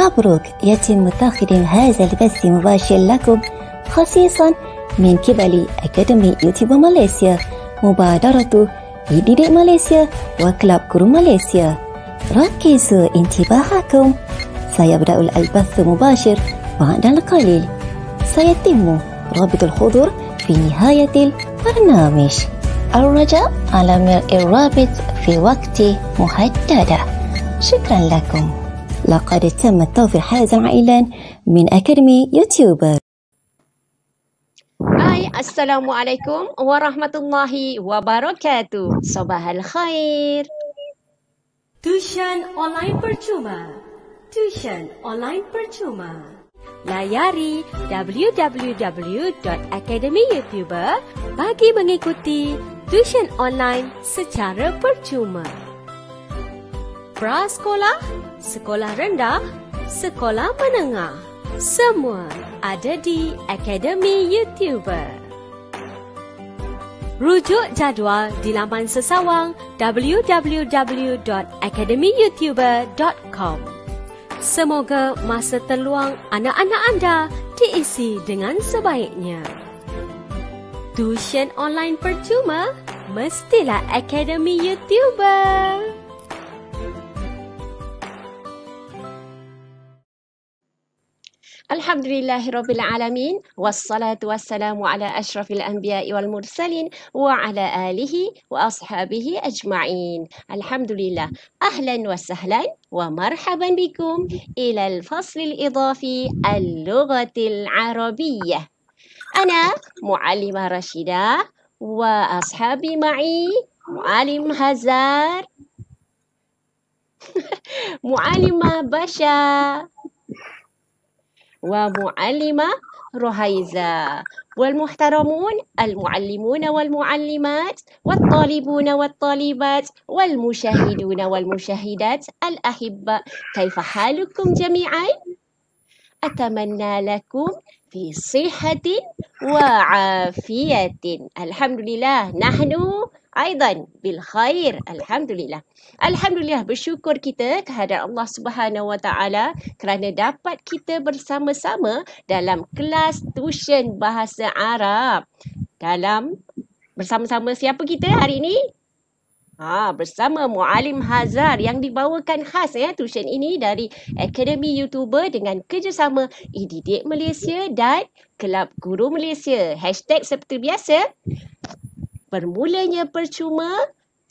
مبروك يتم تقديم هذا البث مباشر لكم خصيصا من قبل أكاديمي يوتيوب ماليزيا مبادرة يديد ماليزيا وكلاب كرو ماليزيا ركزوا انتباهكم سيبدأ البث مباشر بعد القليل سيتم رابط الحضور في نهاية البرنامج الرجاء على ملء الرابط في وقت محدد شكرا لكم لقد تم التوفير حازم عائلان من أكاديمي يوتيوبر Hai, Assalamualaikum warahmatullahi wabarakatuh. Sabah al-khair. Tuition online percuma. Tuition online percuma. Layari www.academyyoutuber bagi mengikuti tuition online secara percuma. Prasekolah, sekolah rendah, sekolah menengah. Semua ada di Akademi YouTuber. Rujuk jadual di laman sesawang www.academyyoutuber.com Semoga masa terluang anak-anak anda diisi dengan sebaiknya. Tuisyen online percuma? Mestilah Akademi YouTuber! الحمد لله رب العالمين والصلاة والسلام على أشرف الأنبياء والمرسلين وعلى آله وأصحابه أجمعين الحمد لله أهلا وسهلا ومرحبا بكم إلى الفصل الإضافي اللغة العربية أنا معلمة رشيدة وأصحابي معي معلم هزار معلمة بشا ومعلمة رهيزة والمحترمون المعلمون والمعلمات والطالبون والطالبات والمشاهدون والمشاهدات الأحبة كيف حالكم جميعا؟ أتمنى لكم fi sihatin wa afiyatin. Alhamdulillah, nahnu aidan bil khair. Alhamdulillah. Alhamdulillah bersyukur kita kehadirat Allah Subhanahu wa taala kerana dapat kita bersama-sama dalam kelas tuition bahasa Arab. Dalam bersama-sama siapa kita hari ini? Ha, bersama Mualim Hazar yang dibawakan khas ya, tuition ini dari Akademi Youtuber dengan kerjasama Ididik e Malaysia dan Kelab Guru Malaysia. Hashtag seperti biasa, bermulanya percuma,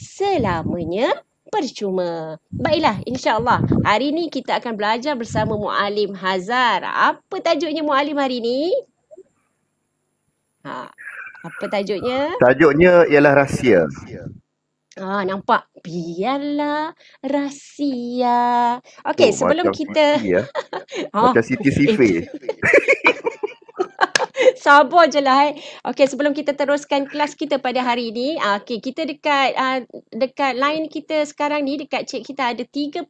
selamanya percuma. Baiklah, insyaAllah hari ini kita akan belajar bersama Mualim Hazar. Apa tajuknya Mualim hari ini? Ha, apa tajuknya? Tajuknya ialah rahsia. rahsia. Ah, nampak? Biarlah rahsia. Okay, oh, sebelum kita... Putih, ya? ah. Macam Siti Sifir. Eh, Sabar je lah eh. Okay sebelum kita teruskan kelas kita pada hari ni. Ah, okay kita dekat uh, dekat line kita sekarang ni dekat cik kita ada 34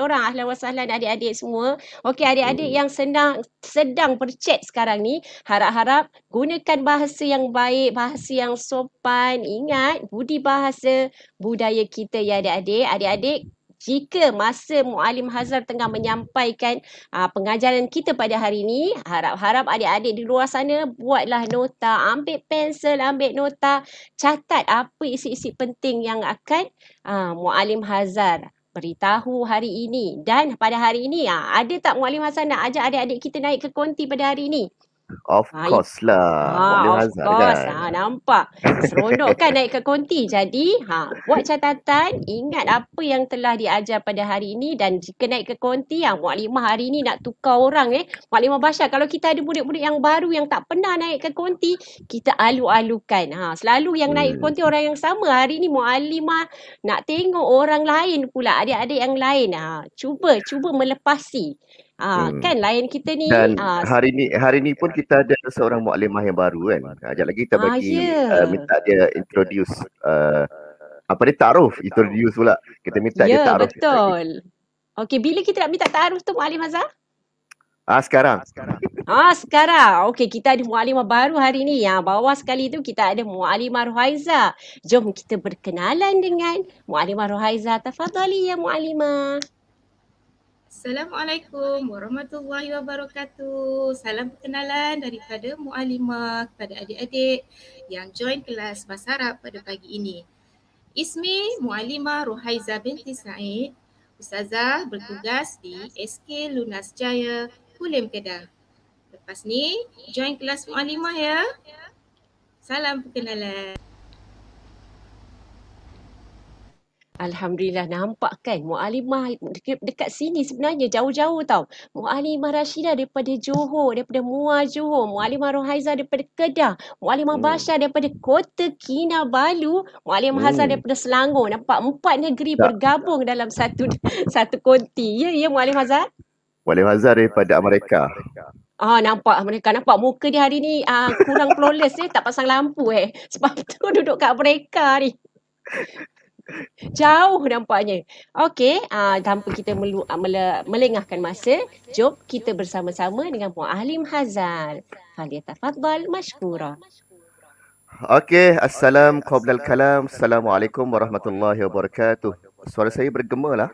orang. Ahlan wa sahlan adik-adik semua. Okay adik-adik hmm. yang sedang sedang percet sekarang ni. Harap-harap gunakan bahasa yang baik, bahasa yang sopan. Ingat budi bahasa budaya kita ya adik-adik. Adik-adik jika masa Mualim Hazar tengah menyampaikan aa, ah, pengajaran kita pada hari ini, harap-harap adik-adik di luar sana buatlah nota, ambil pensel, ambil nota, catat apa isi-isi penting yang akan aa, ah, Mualim Hazar beritahu hari ini. Dan pada hari ini, aa, ah, ada tak Mualim Hazar nak ajak adik-adik kita naik ke konti pada hari ini? Of Baik. course lah. Ha, of hazard, course. Kan? Ha, nampak. Seronok kan naik ke konti. Jadi ha, buat catatan. Ingat apa yang telah diajar pada hari ini. Dan jika naik ke konti. Ha, ah, Mak Lima hari ini nak tukar orang. Eh. Mak Lima Basya. Kalau kita ada murid-murid yang baru. Yang tak pernah naik ke konti. Kita alu-alukan. Ha, selalu yang naik hmm. konti orang yang sama. Hari ini Mak Lima nak tengok orang lain pula. Adik-adik yang lain. Ha, cuba, cuba melepasi. Ha, hmm. kan lain kita ni. Dan ha, hari ni hari ni pun kita ada seorang muallimah yang baru kan. Ah, sekejap lagi kita bagi ha, ya. yeah. uh, minta dia introduce uh, apa dia taruf introduce pula. Kita minta yeah, dia taruf. Ya betul. Okey bila kita nak minta taruf tu Muallim Azhar? Ah sekarang. Ah sekarang. Okey kita ada muallimah baru hari ni. Yang bawah sekali tu kita ada muallimah Ruhaiza. Jom kita berkenalan dengan muallimah Ruhaiza. Tafadhali ya muallimah. Assalamualaikum warahmatullahi wabarakatuh. Salam perkenalan daripada Mu'alima kepada adik-adik yang join kelas Bahasa Arab pada pagi ini. Ismi Mu'alima Ruhaiza binti Said. Ustazah bertugas di SK Lunas Jaya, Kulim Kedah. Lepas ni, join kelas Mu'alima ya. Salam perkenalan. Alhamdulillah nampak kan Mu'alimah dekat sini sebenarnya jauh-jauh tau. Mu'alimah Rashida daripada Johor, daripada Muar Johor. Mu'alimah Rohaiza daripada Kedah. Mu'alimah hmm. Basha daripada Kota Kinabalu. Mu'alimah hmm. Hazal daripada Selangor. Nampak empat negeri tak. Ya. bergabung dalam satu satu konti. Ya, ya Mu'alimah Hazal? Mu'alimah Hazal daripada Amerika. Ah nampak mereka nampak muka dia hari ni ah, kurang flawless ni eh, tak pasang lampu eh sebab tu duduk kat mereka ni. Jauh nampaknya. Okey, uh, tanpa kita melu, uh, mele, melengahkan masa, jom kita bersama-sama dengan Puan Ahli Hazal. Fadiyah Tafadbal, Mashkura. Okey, Assalam Qobdal Kalam. Assalamualaikum Warahmatullahi Wabarakatuh. Suara saya bergema lah.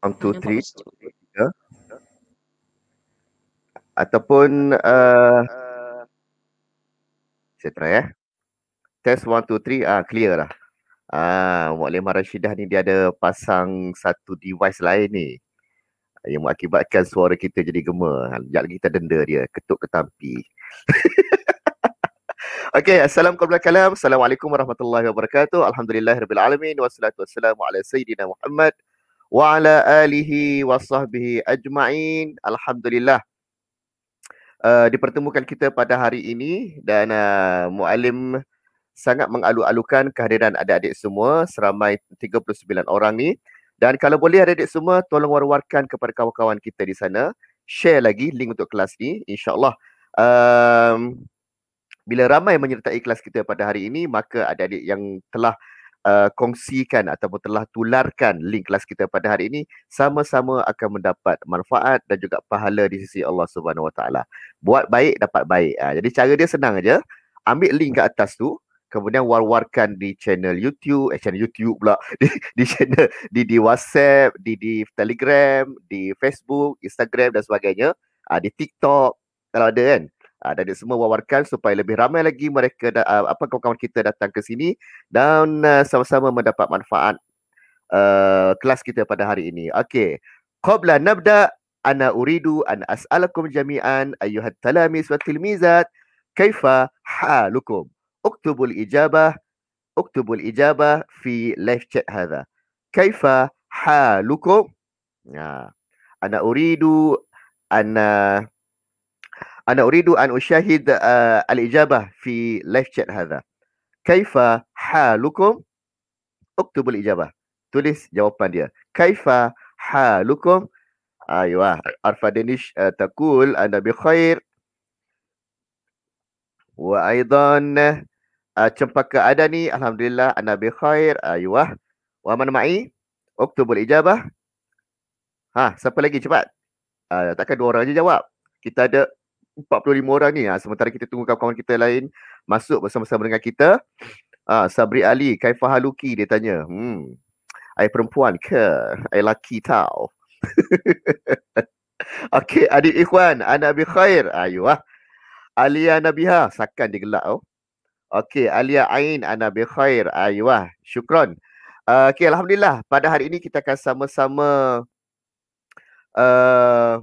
1, 2, 3, 3. Ataupun uh, uh, Saya try eh test one two three ah clear lah. Ah uh, Muallim Rashidah ni dia ada pasang satu device lain ni yang mengakibatkan suara kita jadi gema. Sekejap lagi kita denda dia, ketuk ketampi. Okey, assalamualaikum warahmatullahi kalam. Assalamualaikum warahmatullahi wabarakatuh. Alhamdulillahirabbil alamin wassalatu wassalamu ala sayyidina Muhammad wa ala alihi wasahbihi ajmain. Alhamdulillah. Uh, dipertemukan kita pada hari ini dan uh, muallim sangat mengalu-alukan kehadiran adik-adik semua seramai 39 orang ni dan kalau boleh adik-adik semua tolong war-warkan kepada kawan-kawan kita di sana share lagi link untuk kelas ni insyaallah um, bila ramai menyertai kelas kita pada hari ini maka adik-adik yang telah uh, kongsikan ataupun telah tularkan link kelas kita pada hari ini sama-sama akan mendapat manfaat dan juga pahala di sisi Allah Subhanahu Wa Taala buat baik dapat baik ha, jadi cara dia senang aja ambil link kat atas tu kemudian war-warkan di channel YouTube, eh channel YouTube pula, di, di channel di di WhatsApp, di di Telegram, di Facebook, Instagram dan sebagainya, uh, di TikTok kalau ada kan. Uh, dan semua war-warkan supaya lebih ramai lagi mereka uh, apa kawan-kawan kita datang ke sini dan uh, sama-sama mendapat manfaat uh, kelas kita pada hari ini. Okey. Qabla nabda ana uridu an as'alakum jami'an Ayuhat Talamis wa tilmizat kaifa halukum? اكتبوا الإجابة اكتبوا الإجابة في لايف شات هذا كيف حالكم؟ آه. أنا أريد أن أنا أريد أن أشاهد آه، الإجابة في لايف شات هذا كيف حالكم؟ اكتبوا الإجابة تلس جواب dia كيف حالكم؟ أيوة أرفع دينيش آه، تقول أنا بخير وأيضا uh, ah, cempaka ada ni alhamdulillah anak bi khair ayuh ah, wa man ma'i oktubul ijabah ha siapa lagi cepat uh, takkan dua orang aja jawab kita ada 45 orang ni ha. sementara kita tunggu kawan-kawan kita lain masuk bersama-sama dengan kita uh, Sabri Ali Kaifah Haluki dia tanya hmm air perempuan ke air laki tau Okay, adik ikhwan, anak bi khair. Ayuh ah. Alia Nabiha, sakan dia gelak oh. Okey, Alia Ain Ana Bikhair. Aiwah, syukron. Uh, Okey, Alhamdulillah. Pada hari ini kita akan sama-sama uh,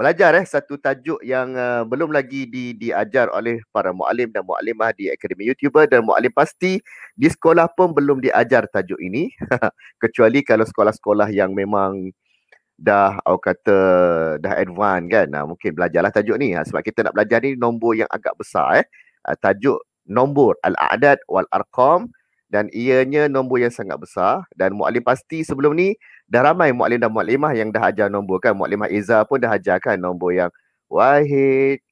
belajar eh satu tajuk yang uh, belum lagi di, diajar oleh para mualim dan mualimah di Akademi YouTuber dan mualim pasti di sekolah pun belum diajar tajuk ini. Kecuali kalau sekolah-sekolah yang memang dah aku kata dah advance kan. Nah, mungkin belajarlah tajuk ni. Ha, sebab kita nak belajar ni nombor yang agak besar eh uh, tajuk nombor al-a'dad wal arqam dan ianya nombor yang sangat besar dan mualim pasti sebelum ni dah ramai mualim dan mualimah yang dah ajar nombor kan mualimah Iza pun dah ajar kan nombor yang wahid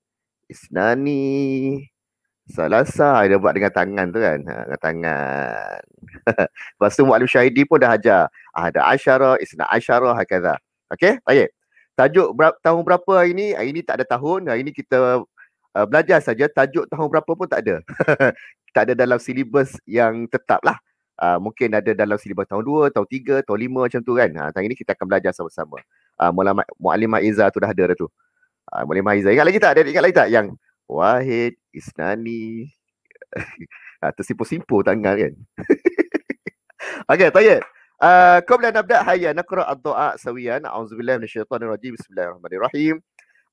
isnani salasa dia buat dengan tangan tu kan ha, dengan tangan lepas tu mualim syahidi pun dah ajar ah, ada asyara isna asyara hakadha okey okey tajuk berapa, tahun berapa hari ini hari ni tak ada tahun hari ni kita uh, belajar saja tajuk tahun berapa pun tak ada. tak ada dalam silibus yang tetap lah. Uh, ah, mungkin ada dalam silibus tahun 2, tahun 3, tahun 5 macam tu kan. Ha, tahun ini kita akan belajar sama-sama. Uh, ah, Mu'alimah Iza tu dah ada dah tu. Uh, Mu'alimah Iza. Ingat lagi tak? Ada, ingat lagi tak yang Wahid Isnani. ha, tersimpul-simpul tangan kan. okay, Tayyid. Uh, kau boleh nabdak hayya nakra ad-du'a sawiyan a'udzu billahi bismillahirrahmanirrahim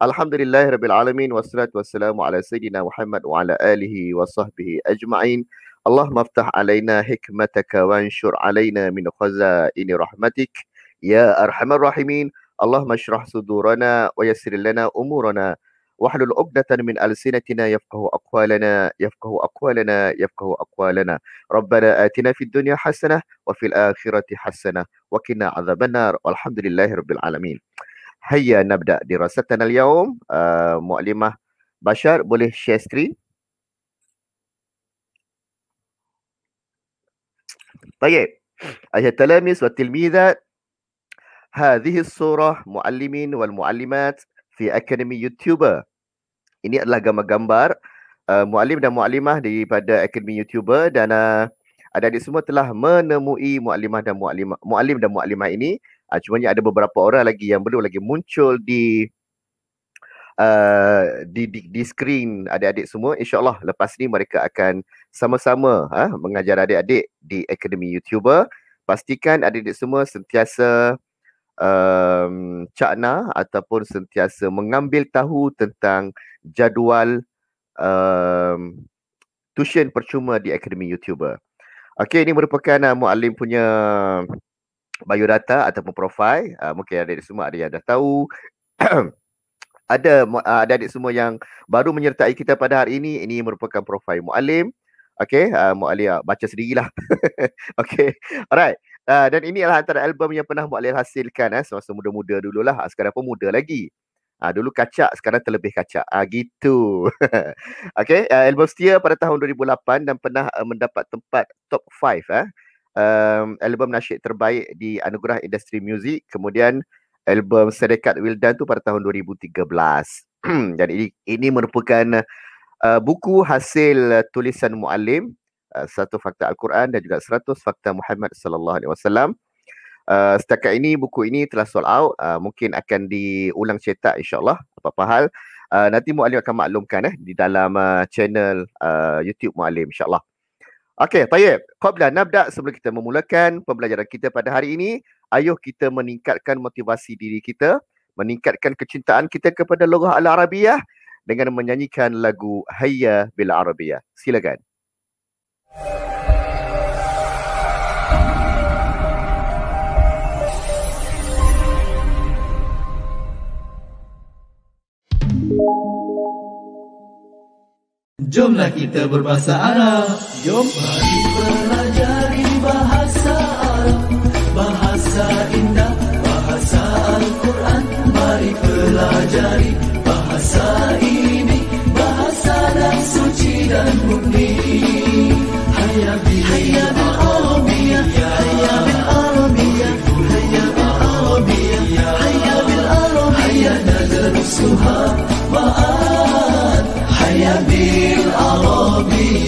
الحمد لله رب العالمين والصلاة والسلام على سيدنا محمد وعلى آله وصحبه أجمعين اللهم افتح علينا حكمتك وانشر علينا من خزائن رحمتك يا أرحم الراحمين اللهم اشرح صدورنا ويسر لنا أمورنا واحلل عقدة من ألسنتنا يفقه أقوالنا يفقه أقوالنا يفقه أقوالنا ربنا آتنا في الدنيا حسنة وفي الآخرة حسنة وكنا عذاب النار والحمد لله رب العالمين Hayya nabda dirasatan al-yaum. Uh, ah, Mu'alimah Bashar boleh share screen. طيب أيها التلاميذ والتلميذات هذه الصورة معلمين والمعلمات في أكاديمي يوتيوبر ini adalah gambar-gambar uh, ah, mualim dan mualimah daripada Akademi YouTuber dan uh, adik-adik semua telah menemui mualimah dan mualimah mualim dan mualimah ini Uh, Cuma ada beberapa orang lagi yang belum lagi muncul di uh, di, di di screen adik-adik semua. InsyaAllah lepas ni mereka akan sama-sama uh, mengajar adik-adik di Akademi YouTuber. Pastikan adik-adik semua sentiasa um, cakna ataupun sentiasa mengambil tahu tentang jadual um, tuition percuma di Akademi YouTuber. Okey, ini merupakan uh, Mu'alim punya biodata ataupun profil uh, ah, mungkin ada semua ada yang dah tahu ada uh, ada ah, adik semua yang baru menyertai kita pada hari ini ini merupakan profil muallim okey uh, muallim uh, baca sendirilah okey alright uh, dan ini adalah antara album yang pernah muallim hasilkan eh semasa muda-muda dululah sekarang pun muda lagi Ha, dulu kacak, sekarang terlebih kacak. ha, gitu. okay, uh, album setia pada tahun 2008 dan pernah uh, mendapat tempat top 5. Eh um, album nasyid terbaik di Anugerah Industri Music kemudian album Serikat Wildan tu pada tahun 2013. Dan ini ini merupakan uh, buku hasil tulisan muallim uh, satu fakta Al-Quran dan juga 100 fakta Muhammad sallallahu alaihi wasallam. Uh, setakat ini buku ini telah sold out, uh, mungkin akan diulang cetak Insyaallah. apa-apa hal. Uh, nanti Muallim akan maklumkan eh di dalam uh, channel uh, YouTube Muallim Insyaallah. Okey, Tayyip. Qabla nabda sebelum kita memulakan pembelajaran kita pada hari ini, ayuh kita meningkatkan motivasi diri kita, meningkatkan kecintaan kita kepada lagu Al-Arabiyah dengan menyanyikan lagu Hayya Bila Arabiyah. Silakan. Silakan. Jomlah kita berbahasa Arab. Jom mari pelajari bahasa Arab. Bahasa indah, bahasa Al-Quran. Mari pelajari bahasa ini. Bahasa dan suci dan murni. Hayya bil Arabiyah. Hayya bil Arabiyah. Hayya bil Arabiyah. Hayya bil Arabiyah. Hayya Najdarus Suhaib.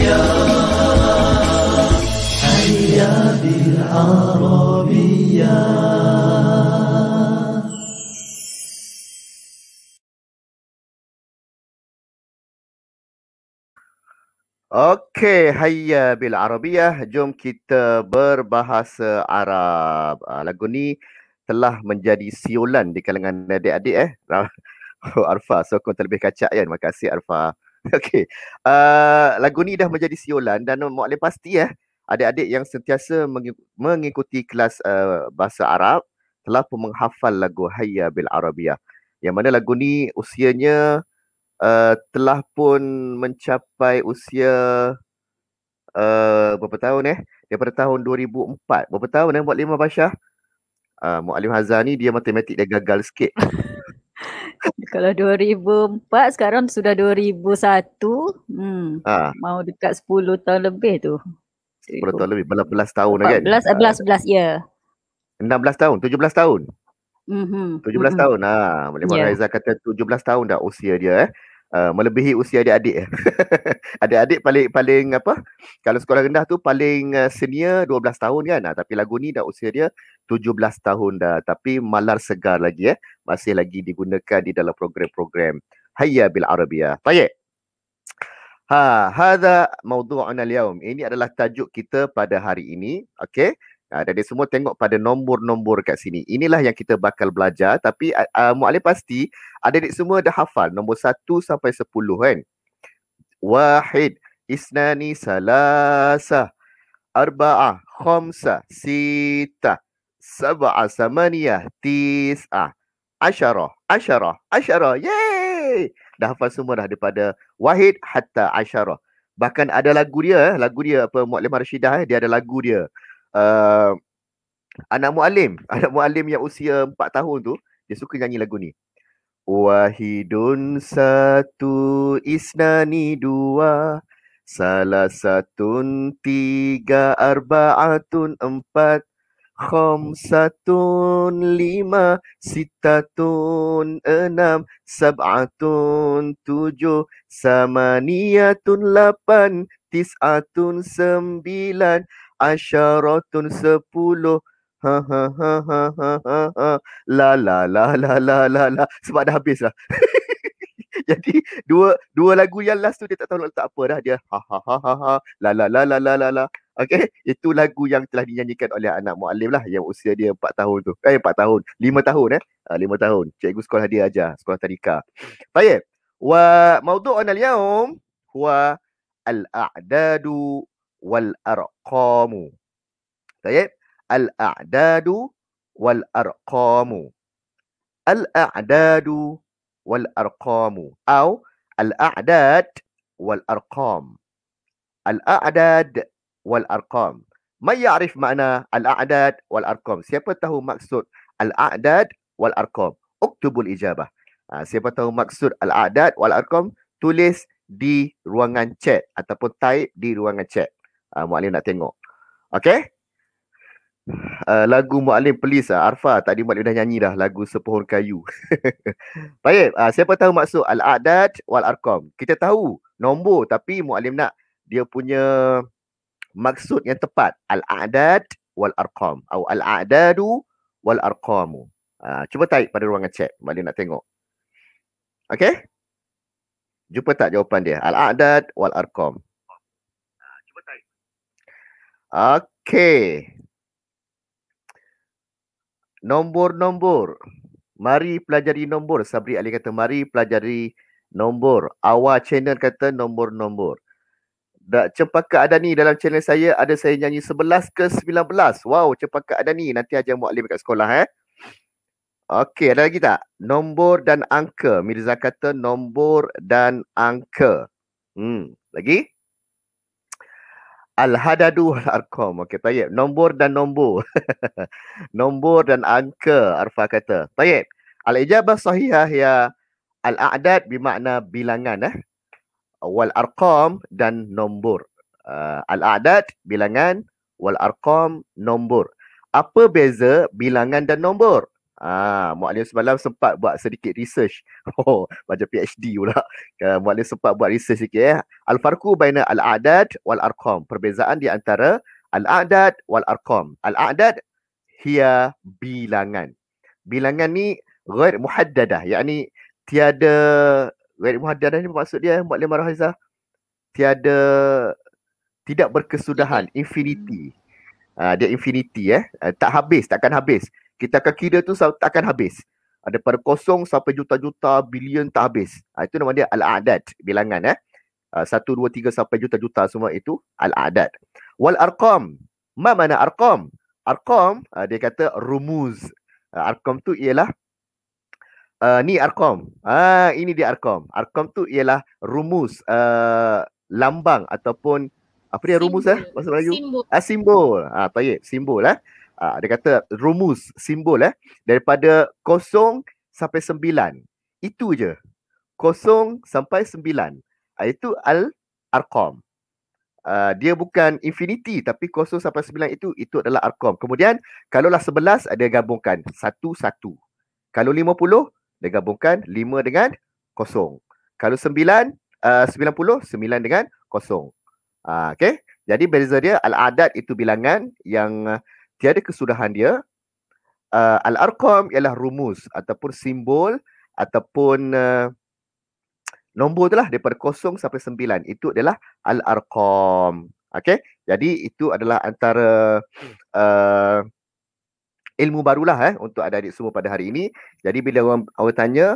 Yeah. Okey, hayya bil arabiyah. Jom kita berbahasa Arab. Uh, lagu ni telah menjadi siulan di kalangan adik-adik eh. Oh, Arfa, sokong terlebih kacak ya. Terima kasih Arfa. Okey. Uh, lagu ni dah menjadi siulan dan boleh pasti eh. Adik-adik yang sentiasa mengikuti kelas uh, bahasa Arab telah pun menghafal lagu Hayya Bil Arabiyah. Yang mana lagu ni usianya Eh, telah pun mencapai usia uh, berapa tahun eh? Daripada tahun 2004. Berapa tahun eh buat lima Basha? Uh, ah, Mu'alim Hazar ni dia matematik dia gagal sikit. Kalau 2004 sekarang sudah 2001. Hmm. Ha. Mau dekat 10 tahun lebih tu. 10 tahun lebih, lah kan? belas, eh, ya. belas tahun lagi. kan? 14, 11, ya. Yeah. 16 tahun, 17 tahun. Mm-hmm. 17 mm-hmm. tahun. Ha. Mu'alim yeah. Hazar kata 17 tahun dah usia dia eh. Uh, melebihi usia adik-adik. Eh. adik-adik paling paling apa? Kalau sekolah rendah tu paling uh, senior 12 tahun kan. Nah, tapi lagu ni dah usia dia 17 tahun dah. Tapi malar segar lagi eh. Masih lagi digunakan di dalam program-program Hayya bil Arabiyah. Tayyib. Ha, hadha mawdu'una al-yawm. Ini adalah tajuk kita pada hari ini. Okay. Uh, dan dia semua tengok pada nombor-nombor kat sini. Inilah yang kita bakal belajar tapi uh, ah, ah, mualif pasti ada adik semua dah hafal nombor satu sampai 10 kan. Wahid, isnani, salasa, arba'a, khamsa, sita, sab'a, samaniya, tis'a, asyara, asyara, asyara. Yeay! Dah hafal semua dah daripada Wahid hatta asyara. Bahkan ada lagu dia, eh, lagu dia apa Mualim Rashidah, eh, dia ada lagu dia. Uh, anak mualim, anak mualim yang usia empat tahun tu dia suka nyanyi lagu ni. Wahidun satu isnani dua salah satu, tiga arbaatun empat khamsatun lima sitatun enam sab'atun tujuh samaniyatun lapan tis'atun sembilan asyaratun sepuluh. Ha, ha ha ha ha ha ha la la la la la la sebab dah habis lah. Jadi dua dua lagu yang last tu dia tak tahu nak letak apa dah dia ha ha ha ha ha la la la la la la la. Okay, itu lagu yang telah dinyanyikan oleh anak mualim lah yang usia dia empat tahun tu. Eh empat tahun, lima tahun eh. Ha, lima 5 tahun. Cikgu sekolah dia ajar, sekolah tadika. Baik. Wa maudu'un al-yaum huwa al-a'dadu wal-arqamu. Tayyib. Al-a'dadu wal-arqamu. Al-a'dadu wal-arqamu. Atau al-a'dad wal-arqam. Al-a'dad wal-arqam. Man ya'rif makna al-a'dad wal-arqam? Siapa tahu maksud al-a'dad wal-arqam? Uktubul ijabah. Ha, siapa tahu maksud al-a'dad wal-arqam? Tulis di ruangan chat ataupun type di ruangan chat uh, ah, Mualim nak tengok. Okay? Uh, ah, lagu Mualim please uh, Arfa tadi Mualim dah nyanyi dah lagu Sepohon Kayu. Baik, uh, siapa tahu maksud Al-Adad wal-Arkam? Kita tahu nombor tapi Mualim nak dia punya maksud yang tepat. Al-Adad wal-Arkam. Al-Adadu wal-Arkamu. Uh, cuba type pada ruangan chat. Mualim nak tengok. Okay? Jumpa tak jawapan dia? Al-A'dad wal-Arkam. Okey. Nombor-nombor. Mari pelajari nombor. Sabri Ali kata, mari pelajari nombor. Awal channel kata nombor-nombor. Dak cempaka ada ni dalam channel saya ada saya nyanyi 11 ke 19. Wow, cempaka ada ni. Nanti aja buat live kat sekolah eh. Okey, ada lagi tak? Nombor dan angka. Mirza kata nombor dan angka. Hmm, lagi? Al-Hadadu Al-Arkom. Okey, Tayyip. Nombor dan nombor. nombor dan angka, Arfa kata. Tayyip. Al-Ijabah Sahihah ya Al-A'dad bermakna bilangan. Eh? Wal-Arkom dan nombor. Uh, Al-A'dad bilangan. Wal-Arkom nombor. Apa beza bilangan dan nombor? Ah, Mualim semalam sempat buat sedikit research. Oh, macam PhD pula. Ah, Mualim sempat buat research sikit eh. Al-Farku baina al-a'dad wal-arqam. Perbezaan di antara al-a'dad wal-arqam. Al-a'dad, hiya bilangan. Bilangan ni, ghair muhaddadah. Yang ni, tiada... Ghair muhaddadah ni maksud dia, eh, Mualim Marahizah. Tiada... Tidak berkesudahan. Infinity. Uh, dia infinity eh. Uh, tak habis, takkan habis kita akan kira tu tak akan habis. Daripada kosong sampai juta-juta, bilion tak habis. Ha, itu nama dia Al-A'dad, bilangan. Eh? Ha, satu, dua, tiga sampai juta-juta semua itu Al-A'dad. Wal-Arqam, ma mana Arqam? Arqam, ha, dia kata rumuz. Arqam tu ialah, uh, ni Arqam. Ah, ini dia Arqam. Arqam tu ialah rumuz, uh, lambang ataupun apa dia eh? simbol. rumus eh? Simbol. Ah, simbol. Ah, baik. Simbol eh. Uh, dia kata rumus, simbol eh. Daripada kosong sampai sembilan. Itu je. Kosong sampai sembilan. Uh, itu al arkom Uh, dia bukan infinity tapi kosong sampai sembilan itu itu adalah arkom. Kemudian kalau lah sebelas ada ah, gabungkan satu satu Kalau lima puluh dia gabungkan lima dengan kosong Kalau sembilan sembilan puluh sembilan dengan kosong Uh, okay. Jadi beza dia al-adad itu bilangan yang uh, tiada kesudahan dia. Uh, Al-Arqam ialah rumus ataupun simbol ataupun uh, nombor lah daripada kosong sampai sembilan. Itu adalah Al-Arqam. Okay? Jadi itu adalah antara hmm. uh, ilmu barulah eh, untuk adik-adik semua pada hari ini. Jadi bila orang, orang tanya,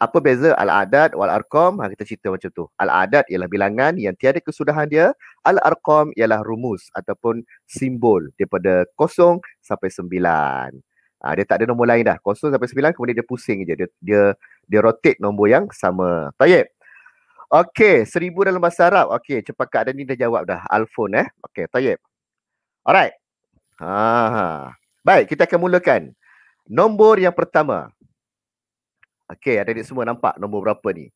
apa beza al-adad wal arqam ha, kita cerita macam tu al-adad ialah bilangan yang tiada kesudahan dia al-arqam ialah rumus ataupun simbol daripada kosong sampai sembilan ha, dia tak ada nombor lain dah kosong sampai sembilan kemudian dia pusing je dia dia, dia rotate nombor yang sama tayyib Okey, seribu dalam bahasa Arab. Okey, cepat Kak Dani dah jawab dah. Alfon eh. Okey, tayyib. Alright. Ha, ha. Baik, kita akan mulakan. Nombor yang pertama. Okey, ada di semua nampak nombor berapa ni.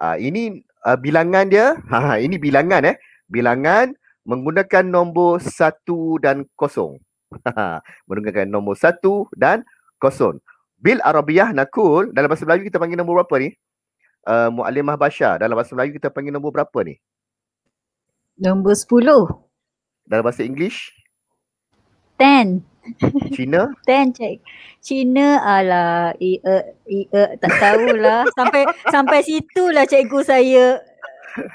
Uh, ini uh, bilangan dia. Ha, ha, ini bilangan eh. Bilangan menggunakan nombor satu dan kosong. Ha, ha, menggunakan nombor satu dan 0. Bil Arabiyah Nakul. Dalam bahasa Melayu kita panggil nombor berapa ni? Uh, ah, Mu'alimah Bashar. Dalam bahasa Melayu kita panggil nombor berapa ni? Nombor sepuluh. Dalam bahasa English? Ten. China? Ten check. China ala ia, e, ia, e, tak tahulah. sampai sampai situ lah cikgu saya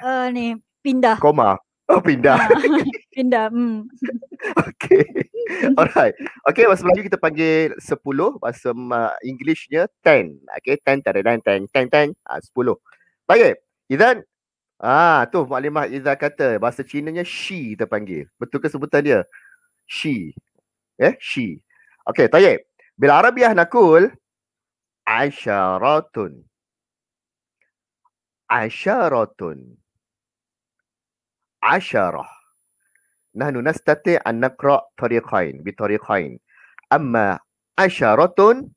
uh, ni pindah. Koma. Oh pindah. Ah, pindah. Hmm. Okay. Alright. Okay, bahasa lagi kita panggil 10. Bahasa uh, Englishnya 10. Okay, 10, 10, 10, 10, 10. Ah, uh, 10. Baik. Izan. Ah, tu maklumat Izan kata. Bahasa Chinanya Xi kita panggil. Betul ke sebutan dia? She. Eh, she. Okay, tayyib. Bila Arabiah nakul, asyaratun. Asyaratun. Asyarah. Nahnu nastati an nakra tariqain, bi tariqain. Amma asyaratun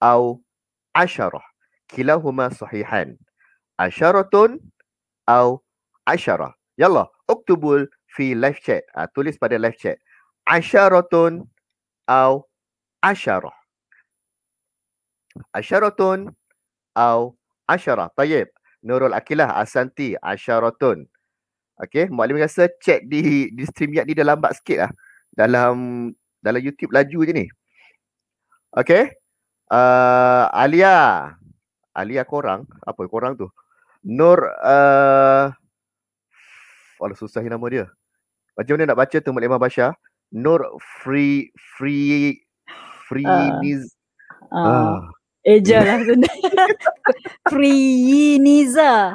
atau asyarah. Kilahuma sahihan. Asyaratun atau asyarah. Yallah, uktubul fi live chat. Ha, tulis pada live chat asyaratun atau asyarah. Asyaratun atau asyarah. Tayyib. Nurul Akilah Asanti asyaratun. Okey, maklum rasa cek di di StreamYard ni dah lambat sikit lah. Dalam dalam YouTube laju je ni. Okey. Uh, Alia. Alia korang. Apa korang tu? Nur. Uh, Walau susah nama dia. Macam mana nak baca tu Mak Limah Bashar? Nur free free free Uh, uh, ah. Eja ah. ah. eh, lah Free niza.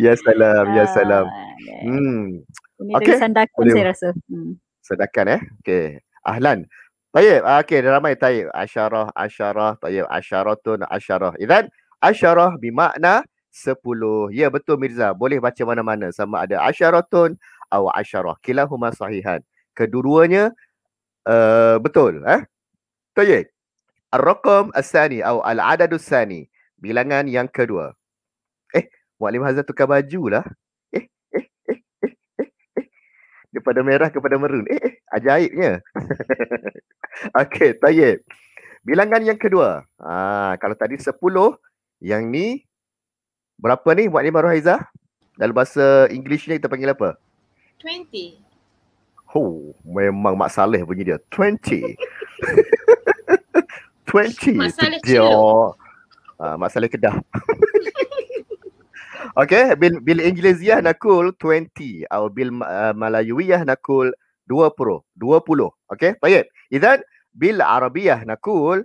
ya salam, ya salam. Uh, hmm. Ini okay. sandakan Boleh. saya rasa. Hmm. Sandakan eh. Okay. Ahlan. Tayyib. Okay, dah ramai Tayyib. Asyarah, asyarah, Tayyib. Asyarah tu nak asyarah. Izan, asyarah bermakna sepuluh. Ya, betul Mirza. Boleh baca mana-mana. Sama ada asyaratun atau asyarah. Kilahuma sahihan keduanya uh, eh, betul eh tayyib ar-raqam as-sani atau al-adadu as-sani bilangan yang kedua eh muallim Hazar tukar baju bajulah eh, eh, daripada merah kepada merun. Eh, eh ajaibnya. Okey, tayyib. Bilangan yang kedua. Ha, kalau tadi sepuluh yang ni berapa ni Muaklim Maruhaizah? Dalam bahasa Inggerisnya kita panggil apa? twenty Ho, oh, memang Mak Saleh bunyi dia. 20. 20. Mak Saleh dia. Ah, Mak Saleh Kedah. okay, bil bil Inggeriziah nakul 20. Aw bil uh, Malayuiyah nakul 20. 20. Okay, baik. Izan, bil Arabiyah nakul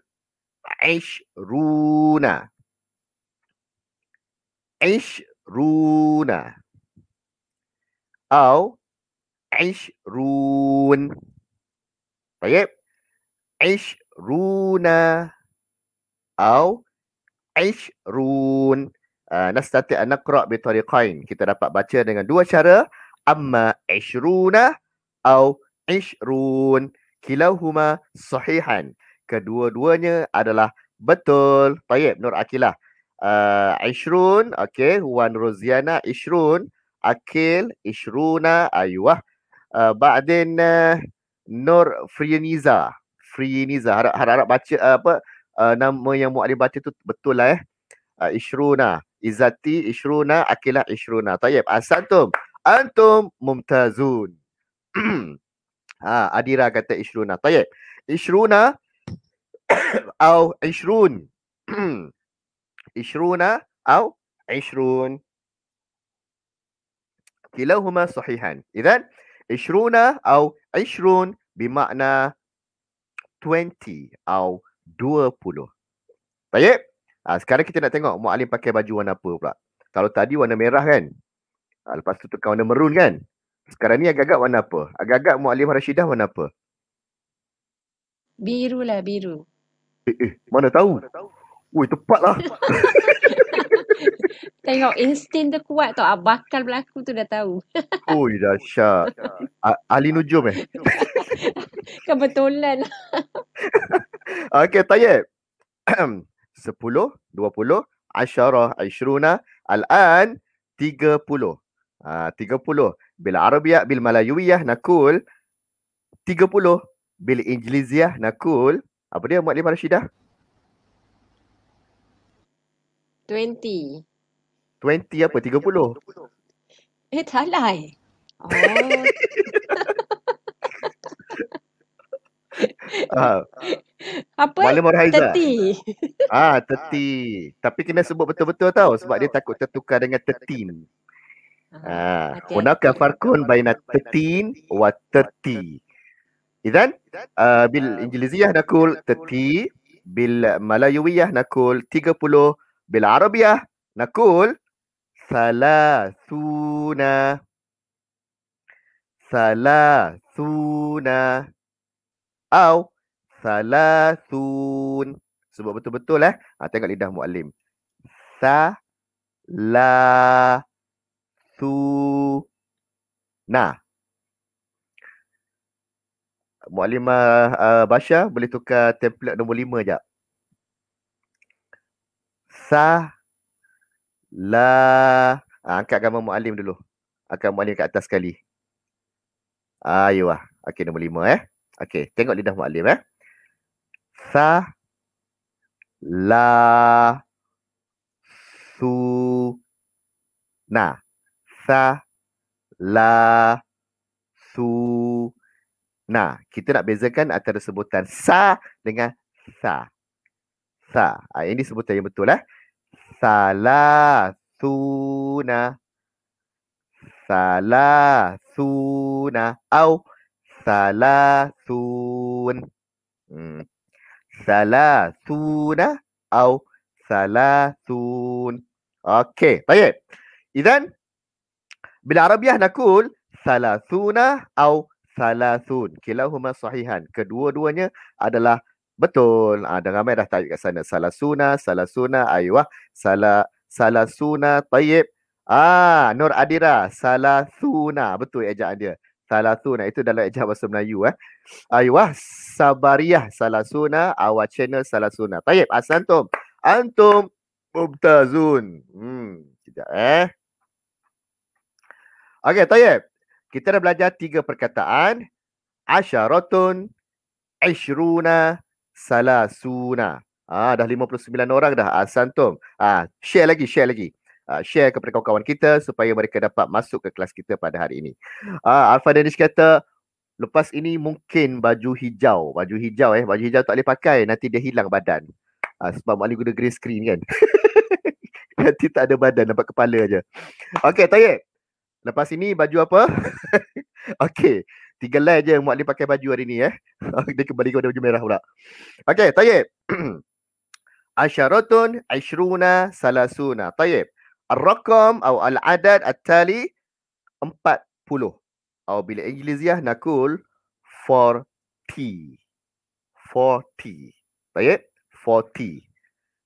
Aish Runa. Aish Aw, Ishrun. Baik. Ishruna. Au. Ishrun. Uh, nastati anakra bitariqain. Kita dapat baca dengan dua cara. Amma ishruna. Au. Ishrun. Kilauhuma sahihan. Kedua-duanya adalah betul. Baik. Nur Akilah. Uh, Ishrun. Okay. Wan Roziana. Ishrun. Akil. Ishruna. Ayuah. Ayuah uh, Ba'din uh, Nur Friyaniza Friyaniza harap, harap harap baca uh, apa uh, nama yang mu alif baca tu betul lah eh uh, Ishruna Izati Ishruna Akilah Ishruna tayyib asantum antum mumtazun ha Adira kata Ishruna tayyib Ishruna au Ishrun Ishruna au Ishrun kilahuma sahihan idan ishruna au ishrun bermakna 20 au 20. Baik. Ha, sekarang kita nak tengok Mu'alim pakai baju warna apa pula. Kalau tadi warna merah kan. Ha, lepas tu tukar warna merun kan. Sekarang ni agak-agak warna apa? Agak-agak Mu'alim Rashidah warna apa? Biru lah biru. Eh, eh, mana tahu? Mana tahu? Ui, tepatlah. Tengok instinct tu kuat tau. Ah, bakal berlaku tu dah tahu. Ui dahsyat. Ah, Ali Nujum eh? Kebetulan. okay Tayyip. 10, 20, 10, 20, Al-an 30. Ha, 30. Bil Arabiyah, bil Malayuiyah nakul. 30. Bil Ingliziyah nakul. Apa dia Muad Lima Rashidah? 20. 20 apa? 30? Eh, salah eh. Oh. Ah. apa? Malam Ah, 30. Ah, 30. Tapi kena sebut betul-betul tau sebab dia takut tertukar dengan 13. Ah, hunaka ah, okay, farkun baina 13 wa 30. Idan uh, bil ah, injiliziyah nakul 30 bil malayuiyah nakul 30 bil Arabiah nakul ثلاثون ثلاثون أو ثلاثون sebut betul-betul eh. Ha, tengok lidah mualim. Sa la tu na. Muallim uh, uh, boleh tukar template nombor lima jap. Sa La ha, angkat gambar muallim dulu. Akan muallim kat atas sekali. Ayuh ya Okey nombor lima eh. Okey, tengok lidah muallim eh. Sa la su na sa la su na kita nak bezakan antara sebutan sa dengan sa sa ha, ini sebutan yang betul eh salasuna salasuna au salasun hmm. salasuna au salasun okey baik izan bila arabiah nakul salasuna au salasun kilahuma sahihan kedua-duanya adalah Betul. Ah, dah ramai dah tajuk kat sana. Salah sunnah, salah sunnah. Ayuh. Salah, salah sunnah, tayyib. Ah, Nur Adira. Salah sunnah. Betul ejaan dia. Salah sunnah. Itu dalam ejaan bahasa Melayu. Eh. Ayuh. Sabariah. Salah sunnah. Awak channel. Salah sunnah. Tayyib. Asantum. Antum. Mubtazun. Hmm. Sekejap eh. Okey, Tayyib. Kita dah belajar tiga perkataan. Asyaratun. Ishruna. Salah Salasuna. Ah dah 59 orang dah Asantum. Ah, ah share lagi, share lagi. Ah, share kepada kawan-kawan kita supaya mereka dapat masuk ke kelas kita pada hari ini. Ah Alfa Danish kata lepas ini mungkin baju hijau, baju hijau eh, baju hijau tak boleh pakai nanti dia hilang badan. Ah sebab Ali guna green screen kan. nanti tak ada badan nampak kepala aja. Okay Tayyib. Lepas ini baju apa? Okay. Tiga line je Muat dia pakai baju hari ni eh. dia kembali kepada baju merah pula. Okey, tayyib. Asyaratun Ashruna Salasuna. Tayyib. Al-Rakam atau Al-Adad At-Tali empat puluh. Atau bila Inggeriziah Nakul forty, forty. Tayyib. forty.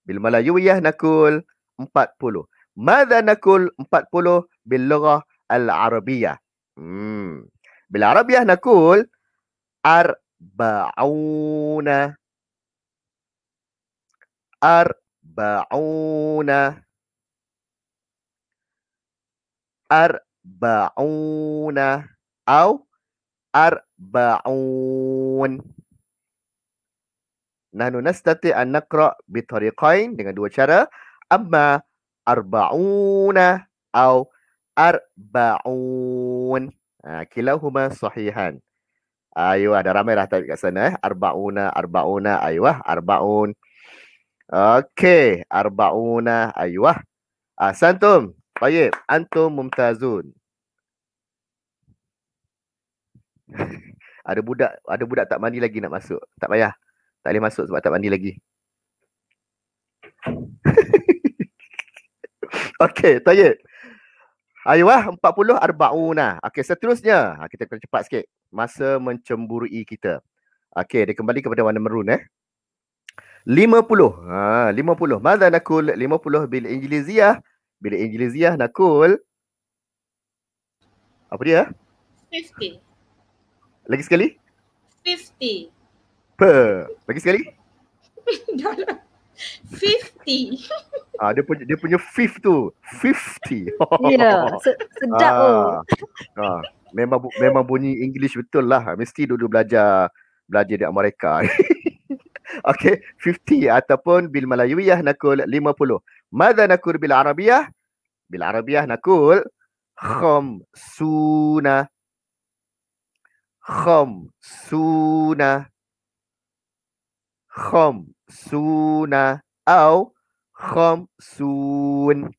Bila Melayuiyah Nakul empat puluh. Mada Nakul 40 bil lughah Al-Arabiyah. Hmm. Bila Arabiah nakul arbauna arbauna arbauna au arbaun Nahnu nastati an naqra bi tariqain dengan dua cara amma arbauna au arbaun Ah, huma sahihan. Ayuh, ada ramai dah tadi kat sana eh. Arbauna, arbauna, ayuh, ah. arbaun. Okey, arbauna, ayuh. Ah, ah santum. Baik, antum mumtazun. ada budak, ada budak tak mandi lagi nak masuk. Tak payah. Tak boleh masuk sebab tak mandi lagi. Okey, tayyib. Ayuh empat puluh arba'una. Okey, seterusnya. Ha, kita kena cepat sikit. Masa mencemburui kita. Okey, dia kembali kepada warna merun eh. 50. Ha, 50. Mada nakul 50 bil ingliziyah. Bil ingliziyah nakul. Apa dia? Fifty. Lagi sekali? Fifty. Per. Lagi sekali? Dah lah. Fifty. Ah dia punya dia punya fifth tu. 50. Ya, sedap tu. Oh. Ah, ah memang memang bunyi English betul lah. Mesti dulu belajar belajar di Amerika. Okay, fifty ataupun bil malayuiyah nakul 50. Madza nakul bil Arabiah. Bil arabiyah nakul khamsuna. Khamsuna khom suna au khom sun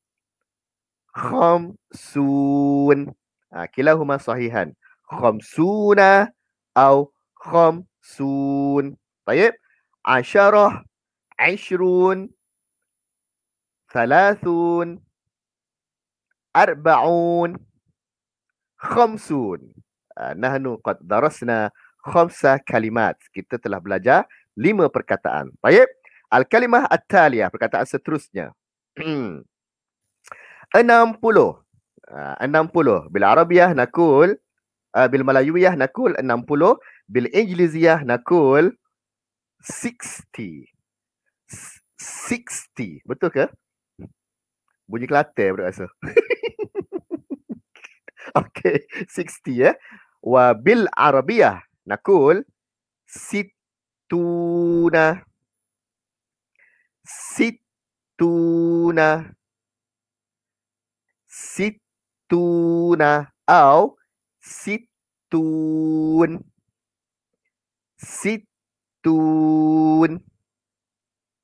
khom sun ha, Kila huma sahihan khom suna au khom sun tayyib asharah ishrun thalathun arba'un khamsun ha, nahnu qad darasna khamsa kalimat kita telah belajar lima perkataan. Baik. Al-Kalimah At-Taliyah, perkataan seterusnya. Enam puluh. Ha, enam puluh. Bil Arabiah nakul. Uh, bil Malayuyah nakul enam puluh. Bil Inggrisiah nakul sixty. Sixty. Betul ke? Bunyi kelate budak rasa. okay. Sixty ya. Eh? Wa bil Arabiah nakul 60. Situna. Situna. Situna. Au. Situn. Situn.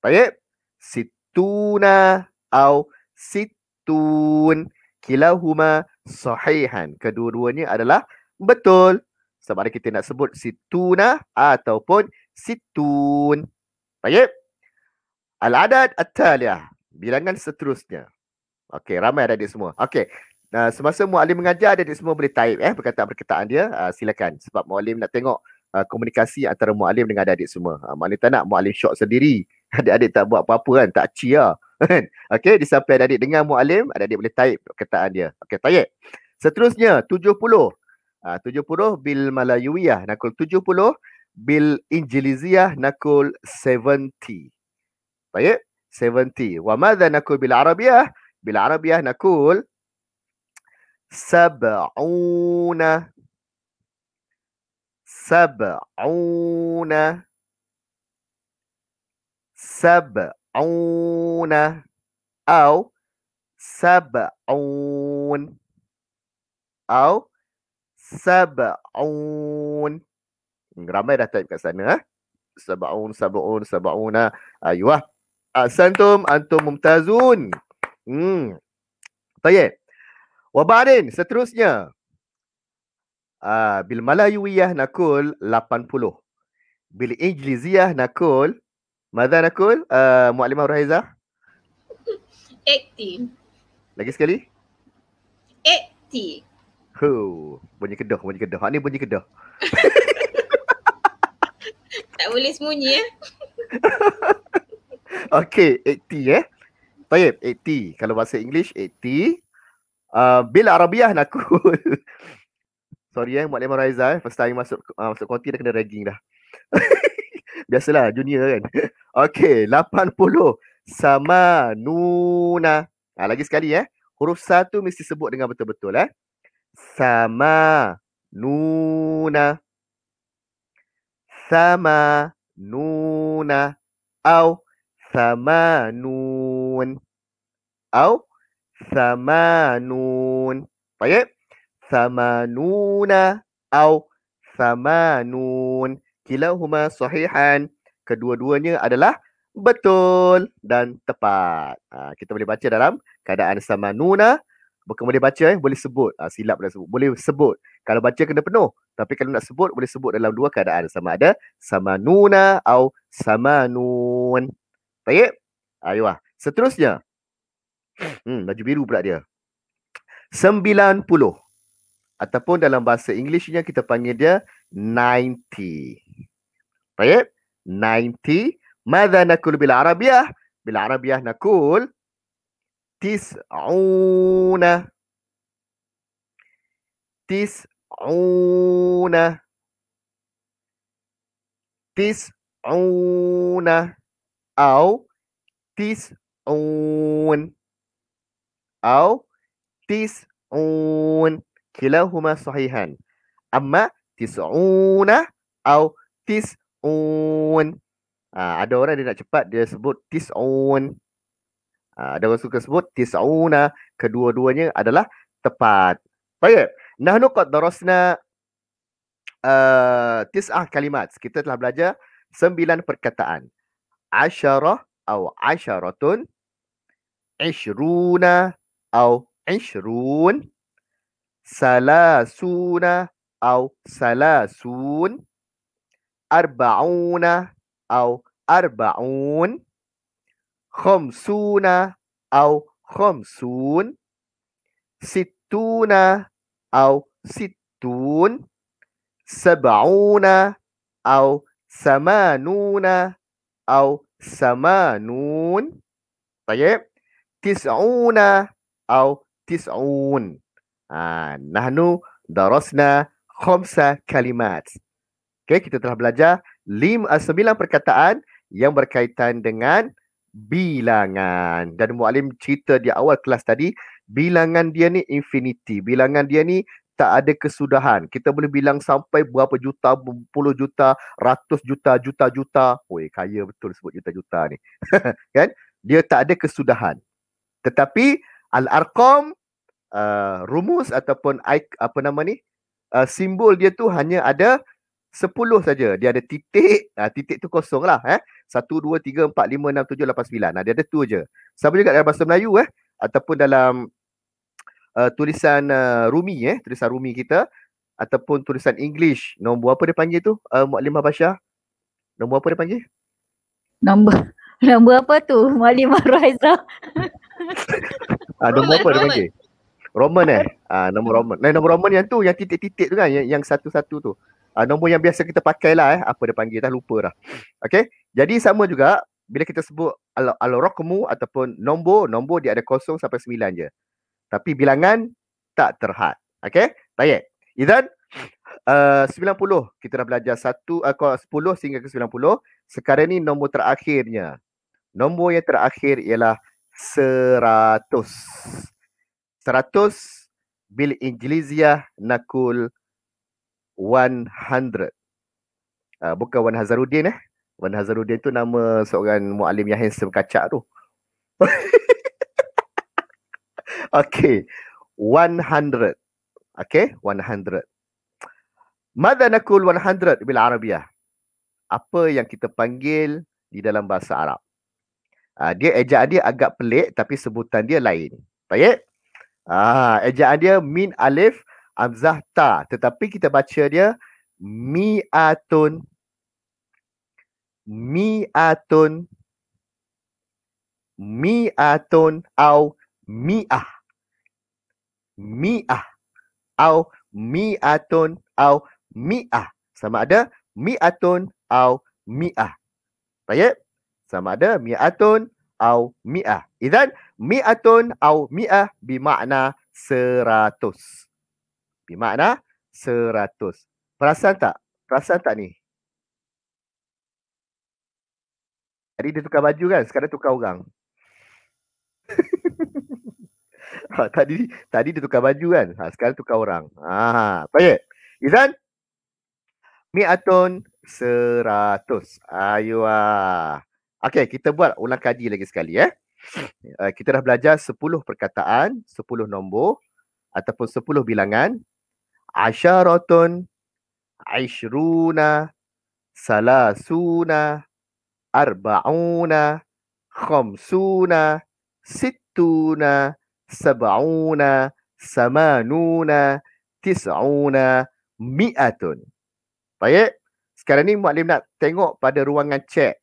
Baik. Situna. Au. Situn. Kilahuma. Sahihan. Kedua-duanya adalah betul. Sama kita nak sebut situna ataupun situn. Baik. Al-adad at-taliyah. Bilangan seterusnya. Okey, ramai ada di semua. Okey. Nah, uh, semasa Mu'alim mengajar, adik semua boleh type eh, perkataan-perkataan dia. Uh, silakan. Sebab Mu'alim nak tengok uh, komunikasi antara Mu'alim dengan adik-adik semua. Uh, maknanya tak nak Mu'alim shock sendiri. Adik-adik tak buat apa-apa kan, tak cia. Lah. Okey, disampai adik-adik dengan Mu'alim, adik-adik boleh type perkataan dia. Okey, tayyip. Seterusnya, 70. Uh, 70 bil malayuiyah. Nakul 70, بالإنجليزية نقول 70 طيب 70 وماذا نقول بالعربية؟ بالعربية نقول سبعون سبعون سبعون أو سبعون أو سبعون ramai dah type kat sana eh. Sabaun sabaun sabauna ah. ayuh. Ah. Asantum antum mumtazun. Hmm. Tayyib. Wa ba'din seterusnya. Ah bil malayuiyah nakul 80. Bil ijliziyah nakul madza nakul? Ah uh, muallimah Rahiza. 18. Lagi sekali. 80. Huh, bunyi kedah, bunyi kedah. Hak ni bunyi kedah. Tak boleh sembunyi eh. okay, 80 eh. Baik, 80. Kalau bahasa English, 80. Uh, bila Arabiah nak cool. Sorry eh, Mak Lemah Raizal. Eh. First time masuk uh, masuk konti dah kena ragging dah. Biasalah, junior kan. Okay, 80. Sama Nuna. Ha, lagi sekali eh. Huruf satu mesti sebut dengan betul-betul eh. Sama Nuna sama nuna au sama nun au sama nun baik sama nuna au sama nun kilahuma sahihan kedua-duanya adalah betul dan tepat. Ha, kita boleh baca dalam keadaan sama nuna bukan boleh baca eh boleh sebut ha, silap dan sebut boleh sebut kalau baca kena penuh tapi kalau nak sebut boleh sebut dalam dua keadaan sama ada sama nuna atau ah, sama nun baik ayuh ah, seterusnya hmm baju biru pula dia sembilan puluh ataupun dalam bahasa Inggerisnya kita panggil dia ninety. baik ninety. madza nakul bil Arabiah. bil Arabiah nakul. تسعون تسعون تسعون أو تسعون أو تسعون كلاهما صحيحان أما تسعون أو تسعون آه, ada orang dia nak cepat dia sebut tisun. Ha, ada orang suka sebut tis'una kedua-duanya adalah tepat. Baik. Nahnu qad darasna eh, tis'ah kalimat. Kita telah belajar sembilan perkataan. Asyarah atau asyaratun. Ishruna atau ishrun. Salasuna atau salasun. Arba'una atau arba'un. Arba khamsuna au khamsun situna au situn sab'una au samanuna au samanun tayyib tis'una au tis'un ah nahnu darasna khamsa kalimat Okay, kita telah belajar lima sembilan perkataan yang berkaitan dengan bilangan. Dan Mualim cerita di awal kelas tadi, bilangan dia ni infinity. Bilangan dia ni tak ada kesudahan. Kita boleh bilang sampai berapa juta, puluh juta, ratus juta, juta-juta. Oi, kaya betul sebut juta-juta ni. kan? Dia tak ada kesudahan. Tetapi al-arqam uh, rumus ataupun apa nama ni? Uh, simbol dia tu hanya ada 10 saja. Dia ada titik, uh, titik tu kosong lah. Eh? Satu, dua, tiga, empat, lima, enam, tujuh, lapan, sembilan. Nah, dia ada tu je. Sama juga dalam bahasa Melayu eh. Ataupun dalam uh, tulisan uh, Rumi eh. Tulisan Rumi kita. Ataupun tulisan English. Nombor apa dia panggil tu? Uh, Mu'alimah Basya? Nombor apa dia panggil? Nombor. Nombor apa tu? Mu'alimah Raisa. ah, nombor apa dia panggil? Roman eh? Ah, nombor Roman. Nah, eh, nombor Roman yang tu. Yang titik-titik tu kan. Yang, yang satu-satu tu uh, nombor yang biasa kita pakai lah eh. Apa dia panggil dah lupa dah. Okay. Jadi sama juga bila kita sebut al-rakmu ataupun nombor. Nombor dia ada kosong sampai sembilan je. Tapi bilangan tak terhad. Okay. Baik. Izan. Eh, sembilan puluh kita dah belajar satu uh, sepuluh sehingga ke sembilan puluh. sekarang ni nombor terakhirnya nombor yang terakhir ialah seratus. Seratus bil injiliziah nakul 100 100. Uh, ah, bukan Wan Hazarudin eh. Wan Hazarudin tu nama seorang muallim yang handsome kacak tu. okay. 100. Okay. 100. Mada nakul 100 bila Arabiah? Apa yang kita panggil di dalam bahasa Arab? Uh, dia ejaan dia agak pelik tapi sebutan dia lain. Baik? Ah, ejaan dia min alif Amzah Amzahta tetapi kita baca dia miatun miatun miatun au miah miah au miatun au miah sama ada miatun au miah baik sama ada miatun au miah idzan miatun au miah bermakna seratus Bermakna 100. Perasan tak? Perasan tak ni? Tadi dia tukar baju kan? Sekarang tukar orang. ha, tadi tadi dia tukar baju kan? Ha, sekarang tukar orang. Ha, ah, baik. Izan? atun seratus. Ayuah. Okey, kita buat ulang kaji lagi sekali eh. eh. kita dah belajar sepuluh perkataan, sepuluh nombor ataupun sepuluh bilangan asharatun ishruna salasuna arba'una khamsuna sittuna sab'una samanuna tis'una mi'atun. Baik. Sekarang ni Muallim nak tengok pada ruangan chat.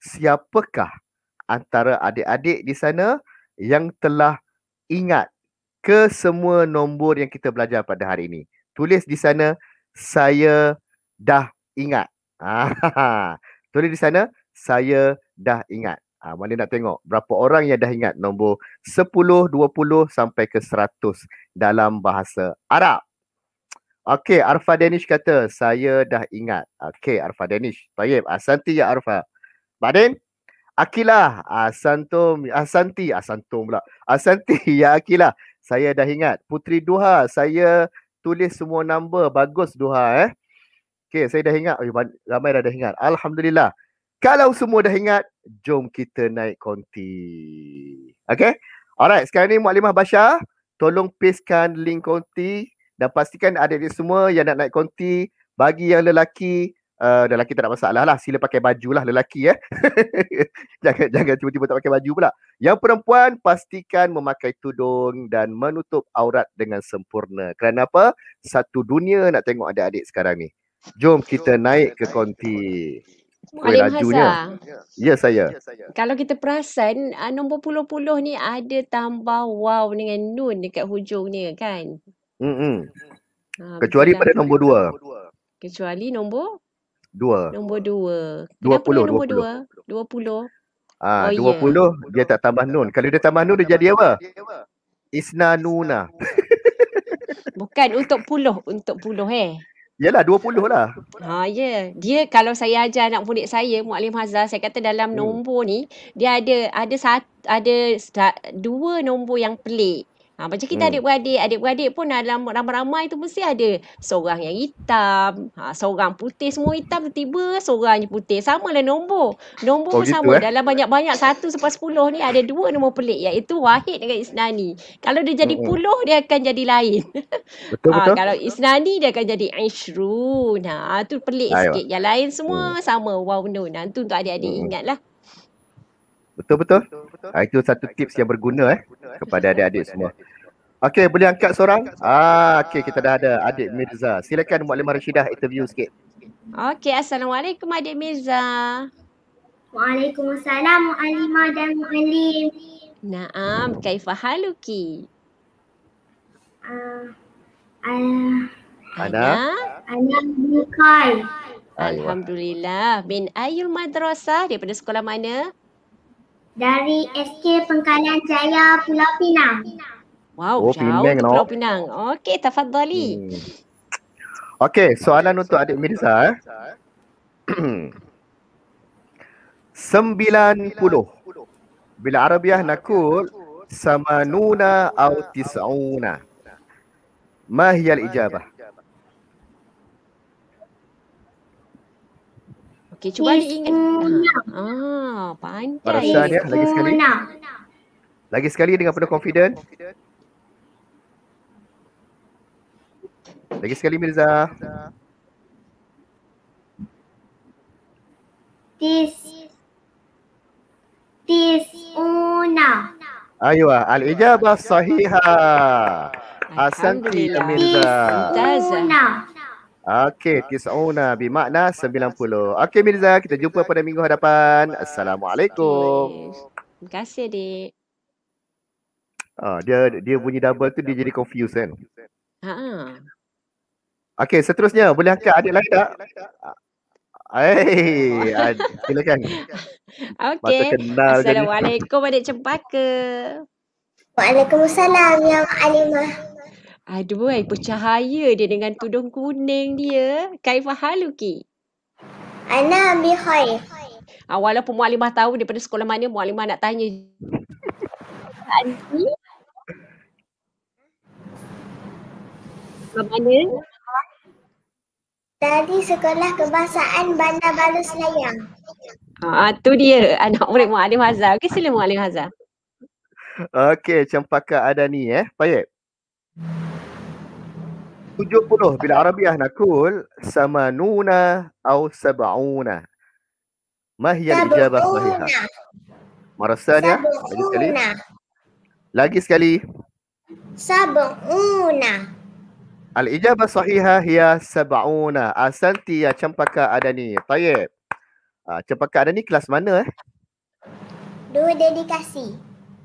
Siapakah antara adik-adik di sana yang telah ingat kesemua nombor yang kita belajar pada hari ini? tulis di sana saya dah ingat. Ah, tulis di sana saya dah ingat. Ha, mana nak tengok berapa orang yang dah ingat nombor 10, 20 sampai ke 100 dalam bahasa Arab. Okey, Arfa Danish kata, saya dah ingat. Okey, Arfa Danish. Baik, Asanti ah, ya Arfa. Badin, Akilah, Asantum, Asanti, Asantum pula. Asanti ya Akilah, saya dah ingat. Putri Duha, saya tulis semua number. Bagus Duha eh. Okay, saya dah ingat. Ramai dah, dah ingat. Alhamdulillah. Kalau semua dah ingat, jom kita naik konti. Okay? Alright, sekarang ni Muaklimah Bashar, tolong pastekan link konti dan pastikan adik-adik semua yang nak naik konti, bagi yang lelaki, uh, lelaki tak ada masalah lah. Sila pakai baju lah lelaki eh. jangan jangan tiba-tiba tak pakai baju pula. Yang perempuan pastikan memakai tudung dan menutup aurat dengan sempurna. Kerana apa? Satu dunia nak tengok adik-adik sekarang ni. Jom kita naik ke konti. Mualim Hazar. Lah. Ya, ya saya. Kalau kita perasan uh, nombor puluh-puluh ni ada tambah wow dengan nun dekat hujung ni kan? Hmm. Ha, Kecuali pada lah. nombor dua. Kecuali nombor dua. Nombor dua. Dua puluh. dua puluh. Dua puluh. Ah, oh, dua puluh dia tak tambah nun. Kalau dia tambah nun dia jadi apa? Isna nuna. Bukan untuk puluh, untuk puluh eh. Yalah puluh lah. Ha ya. Yeah. Dia kalau saya ajar anak murid saya Muallim Hazal saya kata dalam hmm. nombor ni dia ada ada satu ada dua nombor yang pelik. Ha, macam kita hmm. adik-beradik, adik-beradik pun dalam ramai-ramai tu mesti ada seorang yang hitam, ha, seorang putih semua hitam tiba-tiba seorang putih. Sama lah nombor. Nombor oh, pun gitu, sama. Eh? Dalam banyak-banyak satu sepas sepuluh ni ada dua nombor pelik iaitu Wahid dengan Isnani. Kalau dia jadi hmm. puluh dia akan jadi lain. Betul-betul. Ha, kalau Isnani dia akan jadi Ishrun. Ha, tu pelik Ayu. sikit. Yang lain semua hmm. sama. Wow, no. Nah, tu untuk adik-adik hmm. ingat lah. Betul-betul? Ha, ah, itu satu ah, tips eh, yang berguna eh kepada adik-adik semua. Okey, boleh angkat seorang? Ah, okey kita dah ada adik Mirza. Silakan Muallimah Rashidah interview sikit. Okey, assalamualaikum adik Mirza. Waalaikumsalam Muallimah dan Muallim. Naam, kaifa haluki? Ah, ah. Ana. Ana Alhamdulillah. Bin Ayul Madrasah daripada sekolah mana? Dari SK Pengkalan Jaya Pulau Pinang. Wow, oh, jauh Pinang, Pulau Pinang. Okey, tafadzali. Hmm. Okey, soalan untuk adik Mirza. Eh. puluh. Bila Arabiah nakul samanuna au tis'una. Ma hiya al-ijabah? Okey, cuba ni ingat. Ah, pandai. Rasyan, ya? lagi sekali. Lagi sekali dengan penuh confident. Lagi sekali Mirza. This This una. Ayo ah, al ijabah sahiha. Hasanti Mirza. This Okey, kisahuna bermakna 90. Okey Mirza, kita jumpa pada minggu hadapan. Assalamualaikum. Terima kasih, Dik. Ah, dia dia bunyi double tu dia jadi confused kan. Ha. Okey, seterusnya boleh angkat adik lain tak? Hey, silakan. Okey. Assalamualaikum adik cempaka. Waalaikumsalam yang alimah. Aduh, eh, bercahaya dia dengan tudung kuning dia. Kaifah Haluki. Ana ambil khair. Ah, ha, walaupun Mu'alimah tahu daripada sekolah mana, Mu'alimah nak tanya. Aziz. Dari sekolah kebangsaan Bandar Baru Selayang. Ah, uh, tu dia anak murid Mu'alim Hazar. Okey, sila Mu'alim Hazar. Okey, cempaka ada ni eh. Payet. 70 bila Arabiah nakul samanuna au sab'una. Ma hiya al yang sahiha? Mara sania, lagi sekali. Lagi sekali. Sab'una. Al-ijabah sahiha hiya sab'una. Asanti ya cempaka ada ni. Tayyib. Ah, ha, cempaka ada ni kelas mana eh? Dua dedikasi.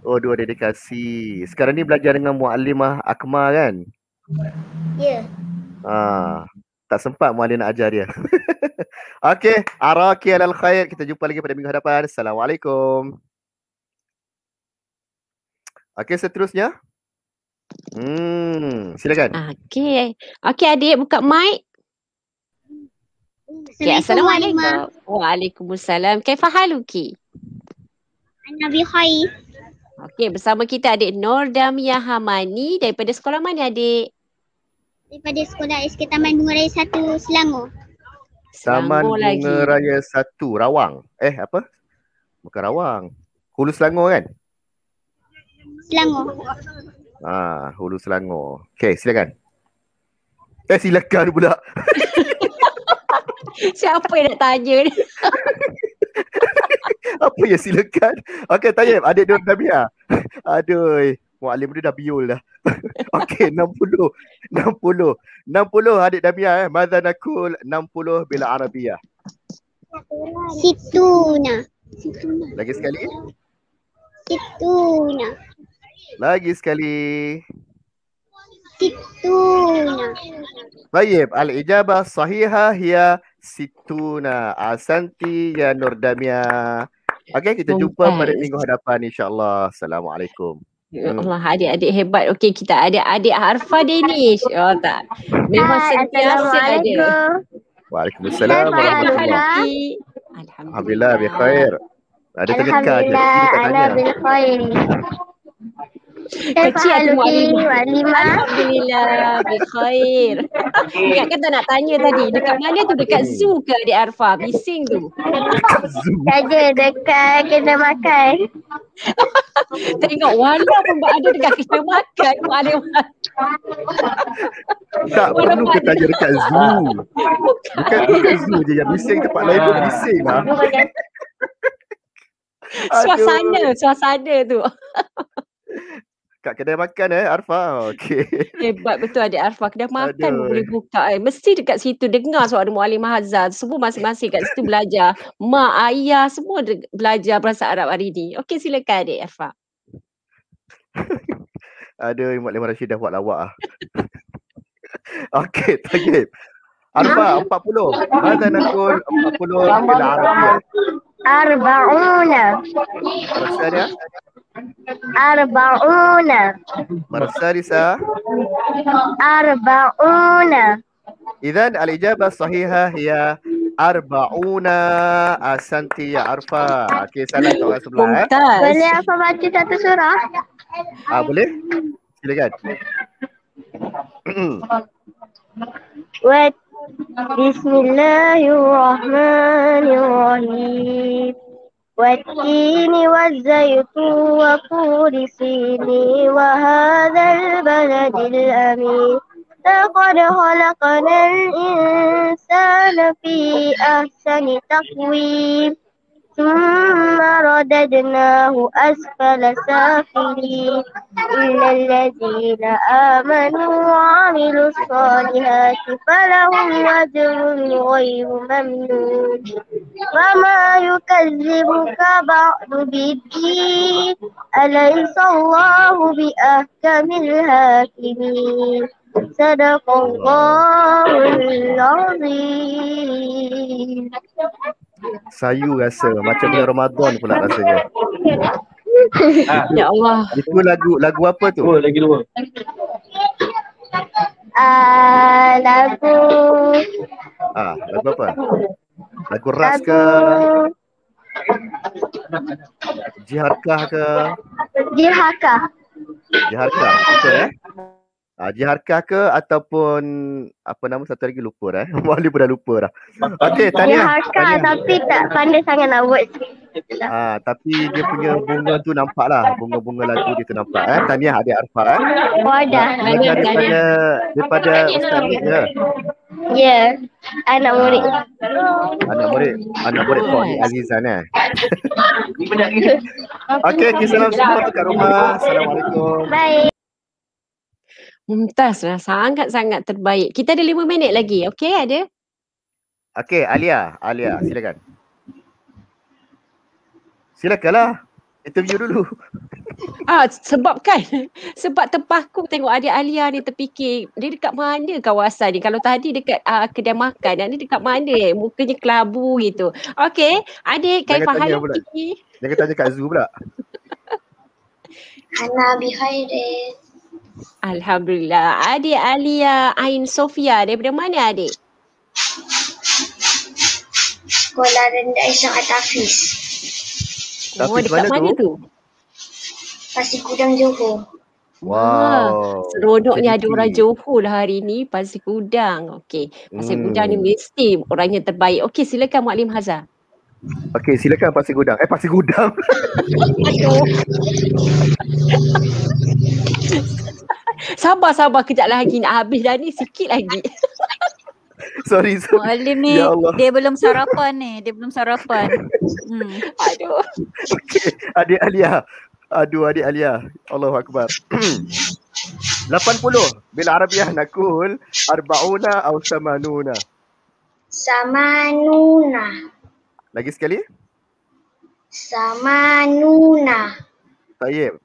Oh, dua dedikasi. Sekarang ni belajar dengan Muallimah Akmal kan? Ya. Ah, tak sempat Muali nak ajar dia. Okey, araki alal khair. Kita jumpa lagi pada minggu hadapan. Assalamualaikum. Okey, seterusnya. Hmm, silakan. Okey. Okey, adik buka mic. Okay, Assalamualaikum. Waalaikumsalam. Kaifa haluki? Ana bi khair. Okey, bersama kita adik Nordamia Hamani daripada sekolah mana adik? daripada sekolah SK Taman Bunga Raya 1 Selangor. Taman Bunga lagi. Raya 1 Rawang. Eh apa? Bukan Rawang. Hulu Selangor kan? Selangor. Ah, Hulu Selangor. Okay, silakan. Eh, silakan pula. Siapa yang nak tanya ni? Apa ya silakan? Okay, tanya adik Nur Damia. Aduh. Mualim dia dah biul dah. Okey, 60. 60. 60 adik Damia eh. Mada 60 bila Arabiah. Situna. Lagi sekali. Situna. Lagi sekali. Situna. Baik, al-ijabah sahihah ya Situna. Asanti ya Nur Damia. Okey, kita jumpa pada minggu hadapan Insyaallah. Assalamualaikum. Allah adik-adik hebat. Okey kita ada adik Harfa Denish. Oh tak. Memang sentiasa ada. Waalaikumsalam warahmatullahi. Alhamdulillah bi khair. Ada tengah kaji. Alhamdulillah ana bil khair. Kak Cik ada Alhamdulillah Berkhair Kak kata nak tanya tadi Dekat mana tu Dekat zoo ke Adik Arfa Bising tu Saja dekat Kedai makan Tengok Wanda pun ada Dekat kedai makan Pun Tak perlu kita tanya Dekat zoo Bukan dekat zoo je Yang bising tempat lain pun Bising lah Suasana Suasana tu Kak kedai makan eh Arfa. Oh, okey. Hebat betul adik Arfa. Kedai makan Aduh. boleh buka eh. Mesti dekat situ dengar suara Muallim Mahazal. Semua masing-masing kat situ belajar. Mak, ayah semua belajar bahasa Arab hari ini. Okey silakan adik Arfa. Ada Muallim Rashid dah buat lawak ah. Okey, tajib. Arfa 40. Hazan Nakul 40. Bila Arfa. أربعون الثانية أربعون مرة الثالثة أربعون إذا الإجابة الصحيحة هي أربعون أسنتي يا عرفة كي سألت أو أسبلا بلي عرفة ما كتا تشرا أبلي سلقات بسم الله الرحمن الرحيم والتين والزيتون وطور سيني وهذا البلد الأمين لقد خلقنا الإنسان في أحسن تقويم ثم رددناه أسفل سافلين إلا الذين آمنوا وعملوا الصالحات فلهم أجر غير ممنون فما يكذبك بعد بالدين أليس الله بأحكم الحاكمين صدق الله العظيم sayu rasa macam bulan Ramadan pula rasanya. Ah. ya Allah. Itu lagu lagu apa tu? Oh, lagi dua. Ah, lagu. Ah, lagu apa? Lagu ras ke? Jihadkah ke? Jihadkah. Jihadkah, okey Haji ah, Harkah ke ataupun apa nama satu lagi lupa dah. Eh? Wali pun dah lupa dah. Okey, tanya. Haji Harkah tapi tak pandai sangat nak buat. Ha, tapi dia punya bunga tu nampak lah. Bunga-bunga lagu dia tu nampak. Eh? Tahniah adik Arfa. Eh? Oh, dah. Ha, nah, daripada, daripada Ustaz Ya. Yeah. Anak murid. Anak murid. Anak murid kau ni Azizan eh. okay, kisah semua tu rumah. Assalamualaikum. Bye. Mumtaz lah sangat-sangat terbaik. Kita ada lima minit lagi. Okey ada? Okey Alia. Alia silakan. Silakanlah. Interview dulu. Ah, sebab kan sebab terpaku tengok adik Alia ni terfikir dia dekat mana kawasan ni kalau tadi dekat uh, kedai makan dan ni dekat mana mukanya kelabu gitu okey adik kain pahala ni jangan tanya kat zoo pula Ana behind Alhamdulillah. Adik Alia Ain Sofia daripada mana adik? Sekolah Rendah Isyak Atafis. Tafis oh, dekat mana, mana tu? Pasir Kudang Johor. Wow. Ah, seronoknya ada orang Johor lah hari ni Pasir Kudang. Okey. Pasir hmm. Kudang ni mesti orangnya terbaik. Okey silakan Maklim Hazar. Okey silakan Pasir Kudang. Eh Pasir Kudang. Sabar sabar kejap lagi nak habis dah ni sikit lagi. Sorry, sorry. Oh, ya Alim dia belum sarapan ni. Dia belum sarapan. Hmm. Aduh. Okay. Adik Alia. Aduh adik Alia. Allahu Akbar. 80. Bila Arabiah nakul. Arba'una au samanuna. Samanuna. Lagi sekali. Samanuna. Tayyip.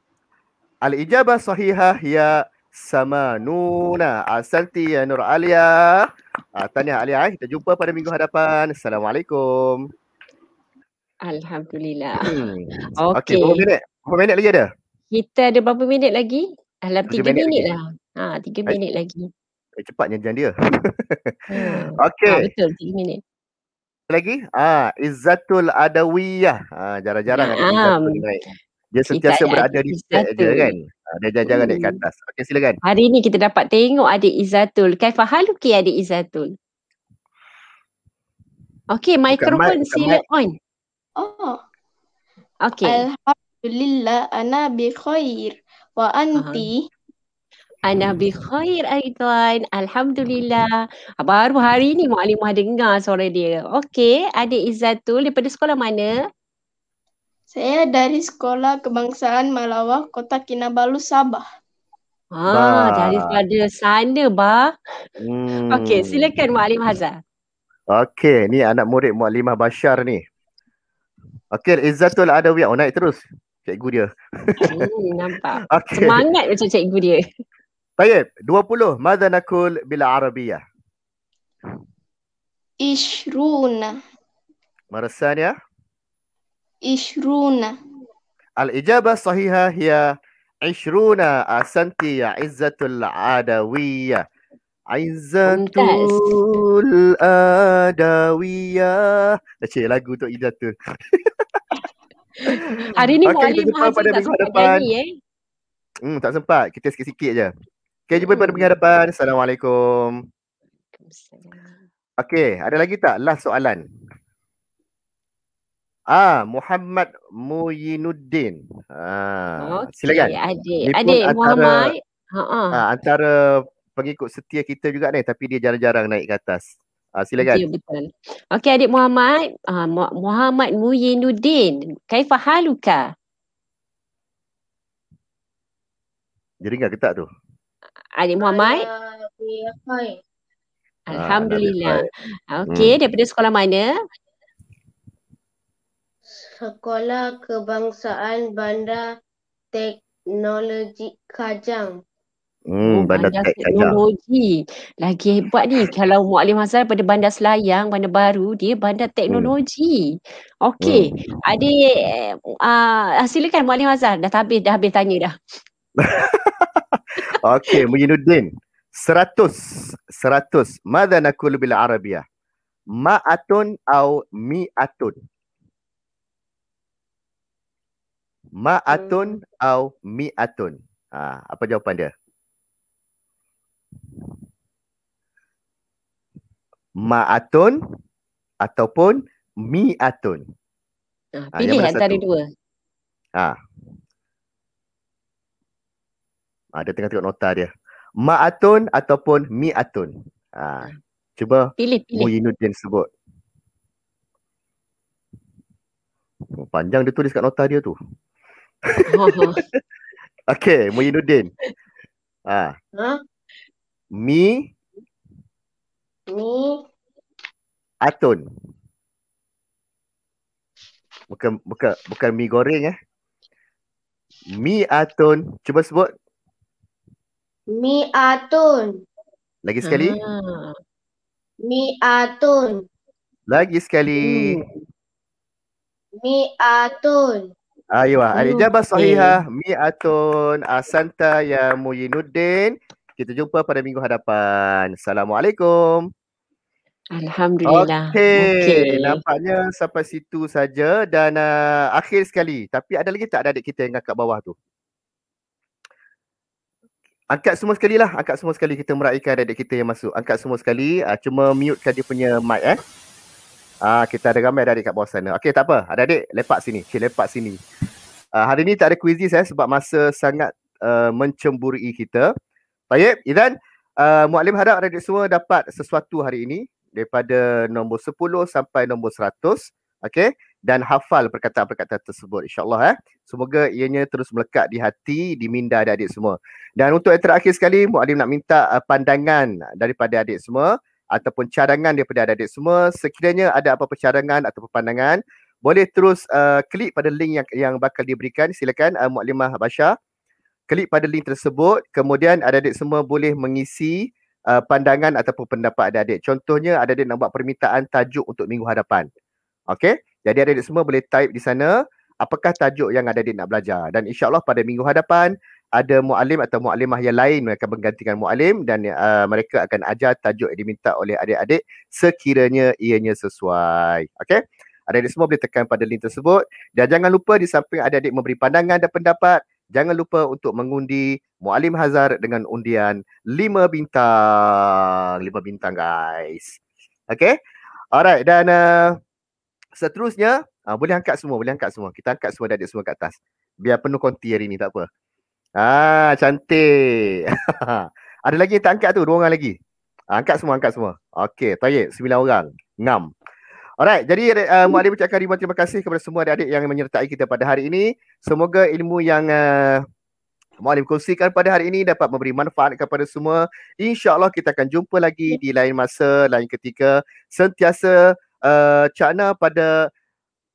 Al-ijabah sahihah ya Samanuna. Asanti ya Nur Alia. Uh, tahniah Alia. Eh. Kita jumpa pada minggu hadapan. Assalamualaikum. Alhamdulillah. Hmm. Okey. Okay, berapa minit? Berapa minit lagi ada? Kita ada berapa minit lagi? Dalam tiga minit, lah. Ha, tiga eh, minit lagi. Eh, cepatnya jangan dia. hmm. Okey. Ha, betul, tiga minit lagi ah izzatul adawiyah ah jarang-jarang Ah. ada um, dia sentiasa berada di set je kan ada ah, jajaran hmm. adik ke atas. Okey silakan. Hari ini kita dapat tengok adik Izatul. Kaifa haluki adik Izzatul. Okey, mikrofon sila on. Oh. Okey. Alhamdulillah ana bi khair wa anti ana bi khair aidan. Alhamdulillah. Baru hari ni maklimah dengar suara dia. Okey, adik Izatul daripada sekolah mana? Saya dari Sekolah Kebangsaan Malawah, Kota Kinabalu, Sabah. Ah, ba. daripada sana, Ba. Hmm. Okey, silakan Mu'alim Hazar. Okey, ni anak murid Mu'alimah Bashar ni. Okey, Izzatul Adawiyah. Oh, naik terus. Cikgu dia. Hmm, nampak. Okay. Semangat macam cikgu dia. Baik, 20. Mada nakul bila Arabiyah? Ishruna. Marasan ya? Ishruna. Al-ijabah sahihah hiya Ishruna asanti ya izzatul adawiyah. Aizatul Adawiyah. Dah cek lagu untuk Ida tu. Hari ni okay, Mualim Haji pada tak sempat depan. eh. Hmm, tak sempat. Kita sikit-sikit je. Okay, jumpa hmm. pada minggu depan. Assalamualaikum. Okay, ada lagi tak? Last soalan. Ah Muhammad Muhyinuddin. Ah okay, silakan. Adik, adik antara, Muhammad. Ha ah, antara pengikut setia kita juga ni tapi dia jarang-jarang naik ke atas. Ah silakan. Okay, ya, betul. Okey adik Muhammad, ah Muhammad Muhyinuddin. Kaifa haluka? Jadi enggak kita tu. Adik Muhammad. Ah, Alhamdulillah. Okey, hmm. daripada sekolah mana? Sekolah Kebangsaan Bandar Teknologi Kajang. Hmm, oh, bandar, bandar teknologi. teknologi. Lagi hebat ni kalau Muak Alim Hazal pada bandar Selayang, bandar baru, dia bandar hmm. teknologi. Hmm. Okey, hmm. adik uh, silakan Muak Hazal. Dah habis, dah habis tanya dah. Okey, Muhyiddin. Seratus, seratus. Mada nakul bila Arabiah? Ma'atun atau mi'atun? Ma'atun hmm. au mi'atun. Ha, apa jawapan dia? Ma'atun ataupun mi'atun. Ah, ha, pilih antara dua. Ha. ha. Dia tengah tengok nota dia. Ma'atun ataupun mi'atun. Ha. Ah. Cuba pilih, pilih. Muhyiddin sebut. Oh, panjang dia tulis kat nota dia tu. okay, Muhyiddin. Ha. Ah. Ha? Mi. Ru. Atun. Bukan bukan bukan mi goreng eh. Mi atun. Cuba sebut. Mi atun. Lagi sekali. Hmm. Mi atun. Lagi sekali. Mi, hmm. mi atun. Ayuh, al-ijabah sahihah atun, asanta ya, hmm, ah, ya muyinuddin. Kita jumpa pada minggu hadapan. Assalamualaikum. Alhamdulillah. Okey, okay. nampaknya sampai situ saja dan uh, akhir sekali. Tapi ada lagi tak ada adik kita yang angkat bawah tu? Angkat semua sekali lah. Angkat semua sekali kita meraihkan adik kita yang masuk. Angkat semua sekali. Uh, cuma mutekan dia punya mic eh. Ah, kita ada ramai adik-adik kat bawah sana. Okey, tak apa. Ada adik, lepak sini. Okey, lepak sini. Uh, hari ni tak ada quizzes eh sebab masa sangat uh, eh, mencemburi kita. Baik, Izan. Uh, ah, Mu'alim harap adik-adik semua dapat sesuatu hari ini daripada nombor 10 sampai nombor 100. Okey, dan hafal perkataan-perkataan tersebut insyaAllah eh. Semoga ianya terus melekat di hati, di minda adik-adik semua. Dan untuk yang terakhir sekali, Mu'alim nak minta uh, pandangan daripada adik semua ataupun cadangan daripada adik-adik semua sekiranya ada apa-apa cadangan atau pandangan boleh terus uh, klik pada link yang yang bakal diberikan silakan uh, muallimah Bashar klik pada link tersebut kemudian adik-adik semua boleh mengisi uh, pandangan ataupun pendapat adik-adik contohnya adik-adik nak buat permintaan tajuk untuk minggu hadapan okey jadi adik-adik semua boleh type di sana apakah tajuk yang adik-adik nak belajar dan insyaallah pada minggu hadapan ada mu'alim atau mu'alimah yang lain mereka menggantikan mu'alim dan uh, mereka akan ajar tajuk yang diminta oleh adik-adik sekiranya ianya sesuai. Okey? Adik-adik semua boleh tekan pada link tersebut dan jangan lupa di samping adik-adik memberi pandangan dan pendapat, jangan lupa untuk mengundi Mu'alim Hazar dengan undian lima bintang. lima bintang guys. Okey? Alright dan uh, seterusnya, uh, boleh angkat semua, boleh angkat semua. Kita angkat semua adik-adik semua kat atas. Biar penuh konti hari ni, tak apa. Ah, cantik. ada lagi yang tak angkat tu? Dua orang lagi. Ah, angkat semua, angkat semua. Okey, Tayyip. Sembilan orang. Enam. Alright, jadi uh, eh, Mak Adib ucapkan ribuan terima kasih kepada semua adik-adik yang menyertai kita pada hari ini. Semoga ilmu yang uh, Mak Adib kongsikan pada hari ini dapat memberi manfaat kepada semua. InsyaAllah kita akan jumpa lagi di lain masa, lain ketika. Sentiasa uh, cakna pada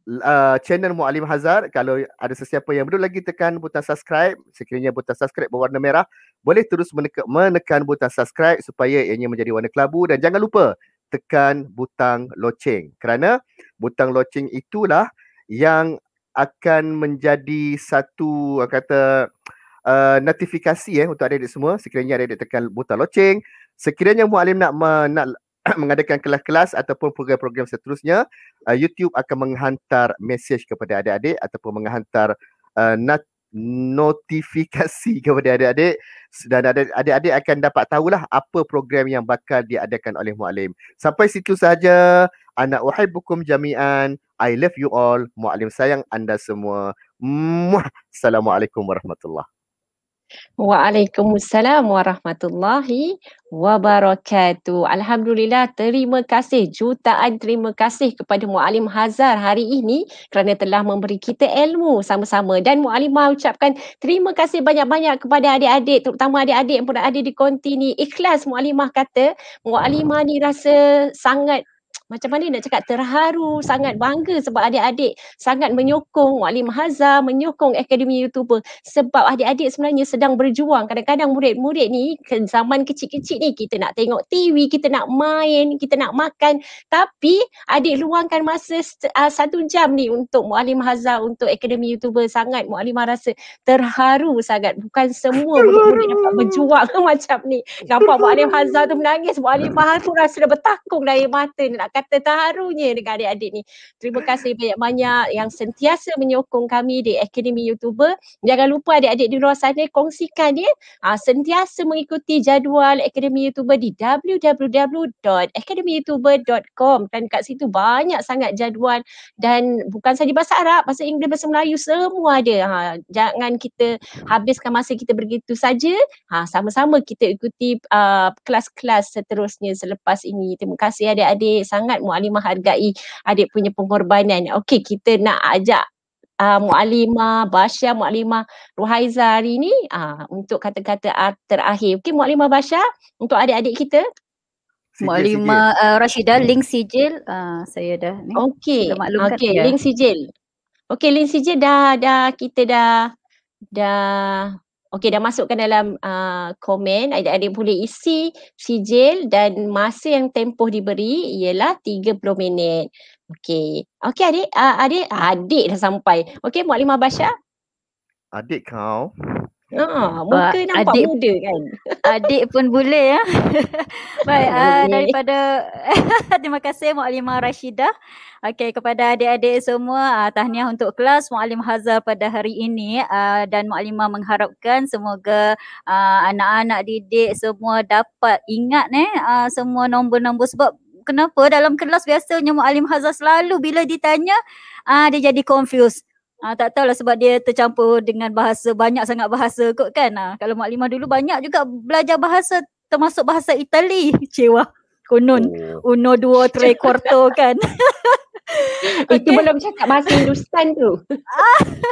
uh, channel Mu'alim Hazar Kalau ada sesiapa yang belum lagi tekan butang subscribe Sekiranya butang subscribe berwarna merah Boleh terus menekan, menekan butang subscribe Supaya ianya menjadi warna kelabu Dan jangan lupa tekan butang loceng Kerana butang loceng itulah Yang akan menjadi satu kata uh, notifikasi eh, untuk adik-adik semua Sekiranya adik-adik tekan butang loceng Sekiranya Mu'alim nak, me, nak mengadakan kelas-kelas ataupun program-program seterusnya, uh, YouTube akan menghantar mesej kepada adik-adik ataupun menghantar uh, not- notifikasi kepada adik-adik dan adik-adik akan dapat tahulah apa program yang bakal diadakan oleh Mu'alim. Sampai situ sahaja. Anak wahai bukum jami'an. I love you all. Mu'alim sayang anda semua. Assalamualaikum warahmatullahi Waalaikumsalam warahmatullahi wabarakatuh. Alhamdulillah terima kasih jutaan terima kasih kepada Mualim Hazar hari ini kerana telah memberi kita ilmu sama-sama dan Mualim ucapkan terima kasih banyak-banyak kepada adik-adik terutama adik-adik yang pernah ada di konti ni. Ikhlas Mualimah kata Mualimah ni rasa sangat macam mana nak cakap terharu sangat bangga sebab adik-adik sangat menyokong Wali Mahaza menyokong Akademi Youtuber sebab adik-adik sebenarnya sedang berjuang kadang-kadang murid-murid ni ke zaman kecil-kecil ni kita nak tengok TV kita nak main kita nak makan tapi adik luangkan masa uh, satu jam ni untuk Wali Mahaza untuk Akademi Youtuber sangat Wali rasa terharu sangat bukan semua murid-murid dapat berjuang macam ni nampak Wali Mahaza tu menangis Wali Mahaza tu rasa dah bertakung dari mata ni nak kata terharunya dengan adik-adik ni. Terima kasih banyak-banyak yang sentiasa menyokong kami di Akademi Youtuber. Jangan lupa adik-adik di luar sana kongsikan dia. Ha, sentiasa mengikuti jadual Akademi Youtuber di www.academyyoutuber.com dan kat situ banyak sangat jadual dan bukan saja bahasa Arab, bahasa Inggeris, bahasa Melayu semua ada. Ha, jangan kita habiskan masa kita begitu saja. Ha, sama-sama kita ikuti uh, kelas-kelas seterusnya selepas ini. Terima kasih adik-adik. Sangat sangat Mualim menghargai adik punya pengorbanan. Okey, kita nak ajak uh, ah, Mualima, Basya, Mualima, Ruhaiza hari ni uh, untuk kata-kata uh, terakhir. Okey, Mualima, Basya, untuk adik-adik kita. Mualima uh, ah, Rashida, hmm. link sijil uh, saya dah ni. Okey, okay, link sijil. Okey, link sijil dah, dah, kita dah, dah Okey dah masukkan dalam uh, komen ada ada boleh isi sijil dan masa yang tempoh diberi ialah 30 minit. Okey. Okey adik, uh, adik, adik dah sampai. Okey Mak Lima bahasa. Adik kau. Ha, muka ah, nampak adik, muda kan. Adik pun boleh ya. Baik, uh, daripada terima kasih Mualimah Rashidah. Okey, kepada adik-adik semua, uh, tahniah untuk kelas Mualim Hazar pada hari ini uh, dan Mualimah mengharapkan semoga anak anak-anak didik semua dapat ingat eh uh, semua nombor-nombor sebab kenapa dalam kelas biasanya Mualim Hazar selalu bila ditanya uh, dia jadi confused. Ah, tak tahulah sebab dia tercampur dengan bahasa, banyak sangat bahasa kot kan. Ah, kalau Mak Limah dulu banyak juga belajar bahasa termasuk bahasa Itali. Cewa, konon. Oh. Uno, dua, tre, quarto kan. okay. Itu belum cakap bahasa Hindustan tu.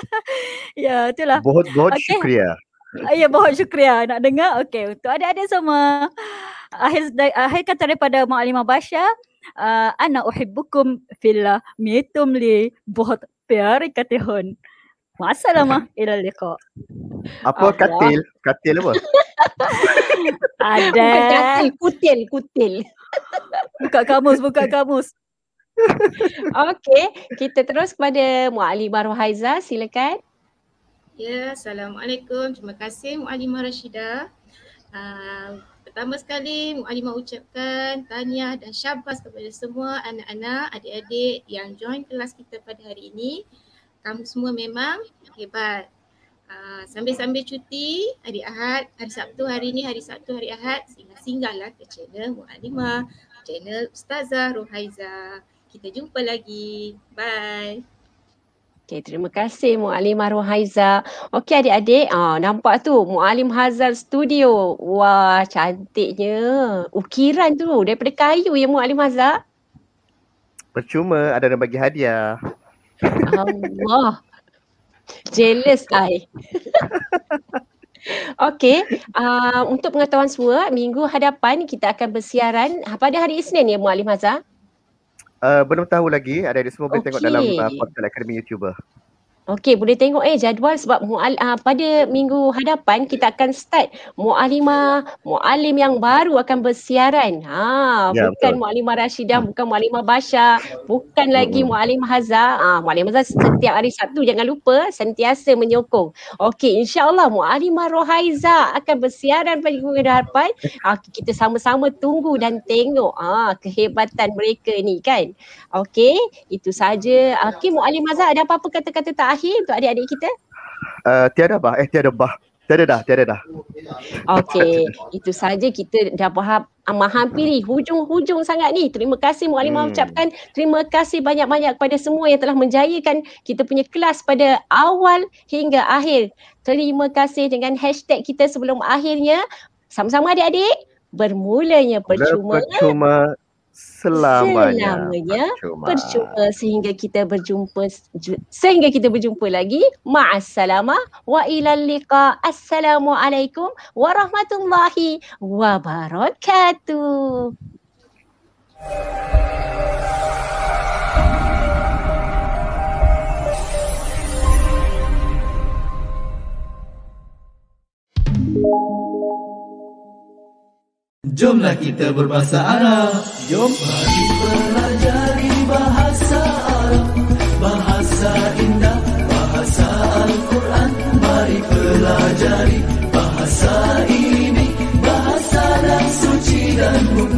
ya, itulah. Bohot, bohot okay. syukria. Ah, ya, bohot syukria. Nak dengar? Okay, untuk adik-adik semua. Akhir, akhir kata daripada Mak Limah Basya, uh, ah, Ana uhibbukum fillah mitum li bohot pyar katihon. Masa lama ilal ko. Apa Allah. katil? Katil apa? Ada. kutil, kutil. Buka kamus, buka kamus. Okey, kita terus kepada Muali Baru Haiza, silakan. Ya, Assalamualaikum. Terima kasih Muali Marashida. Uh, ah, Pertama sekali Mu'alimah ucapkan tanya dan syabas kepada semua anak-anak, adik-adik yang join kelas kita pada hari ini. Kamu semua memang hebat. Ah, sambil-sambil cuti hari Ahad, hari Sabtu hari ini, hari Sabtu hari Ahad, singgah-singgahlah ke channel Mu'alimah, channel Ustazah Rohaiza. Kita jumpa lagi. Bye. Okay, terima kasih Mu'alim Marwah Haiza. Okey adik-adik, ah, nampak tu Mu'alim Hazan Studio. Wah, cantiknya. Ukiran tu daripada kayu ya Mu'alim Hazan. Percuma ada yang bagi hadiah. Allah. Jealous I. Okey, uh, untuk pengetahuan semua, minggu hadapan kita akan bersiaran ah, pada hari Isnin ya Mu'alim Hazan. Uh, belum tahu lagi ada di semua boleh okay. tengok dalam uh, podcast Academy YouTuber. Okey, boleh tengok eh jadual sebab mu'al, uh, pada minggu hadapan kita akan start mu'alimah, mu'alim yang baru akan bersiaran. Ha, yeah, bukan mu'alimah Rashidah, bukan mu'alimah Basha, bukan lagi mu'alim Hazar. Ha, ah, mu'alim Hazar setiap hari satu jangan lupa sentiasa menyokong. Okey, insyaAllah mu'alimah Rohaiza akan bersiaran pada minggu hadapan. Ha, kita sama-sama tunggu dan tengok ha, kehebatan mereka ni kan. Okey, itu saja. Okey, mu'alim Hazar ada apa-apa kata-kata tak terakhir untuk adik-adik kita? Uh, tiada bah. Eh tiada bah. Tiada dah, tiada dah. Okey, itu saja kita dah faham menghampiri hujung-hujung sangat ni. Terima kasih Mualim hmm. ucapkan. Terima kasih banyak-banyak kepada semua yang telah menjayakan kita punya kelas pada awal hingga akhir. Terima kasih dengan hashtag kita sebelum akhirnya. Sama-sama adik-adik. Bermulanya percuma. Bermula percuma selamanya, selamanya percuma. sehingga kita berjumpa sehingga kita berjumpa lagi ma'assalama wa ila liqa assalamualaikum warahmatullahi wabarakatuh Thank you. Jomlah kita berbahasa Arab. Jom mari pelajari bahasa Arab. Bahasa indah, bahasa Al-Quran. Mari pelajari bahasa ini, bahasa yang suci dan mulia.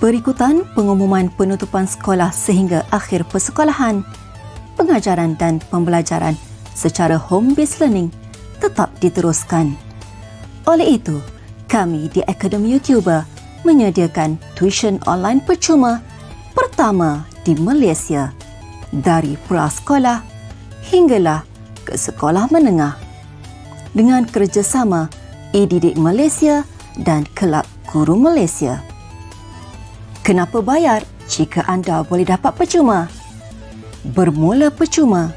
Berikutan pengumuman penutupan sekolah sehingga akhir persekolahan, pengajaran dan pembelajaran secara home-based learning tetap diteruskan. Oleh itu, kami di Akademi YouTuber menyediakan tuition online percuma pertama di Malaysia dari prasekolah hinggalah ke sekolah menengah dengan kerjasama eDidik Malaysia dan Kelab Guru Malaysia. Kenapa bayar jika anda boleh dapat percuma? Bermula percuma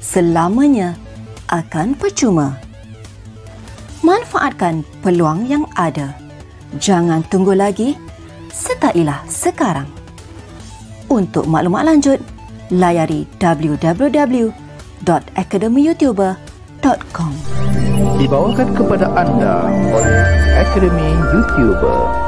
selamanya akan percuma. Manfaatkan peluang yang ada. Jangan tunggu lagi, sertailah sekarang. Untuk maklumat lanjut, layari www.academyyoutuber.com Dibawakan kepada anda oleh Academy Youtuber.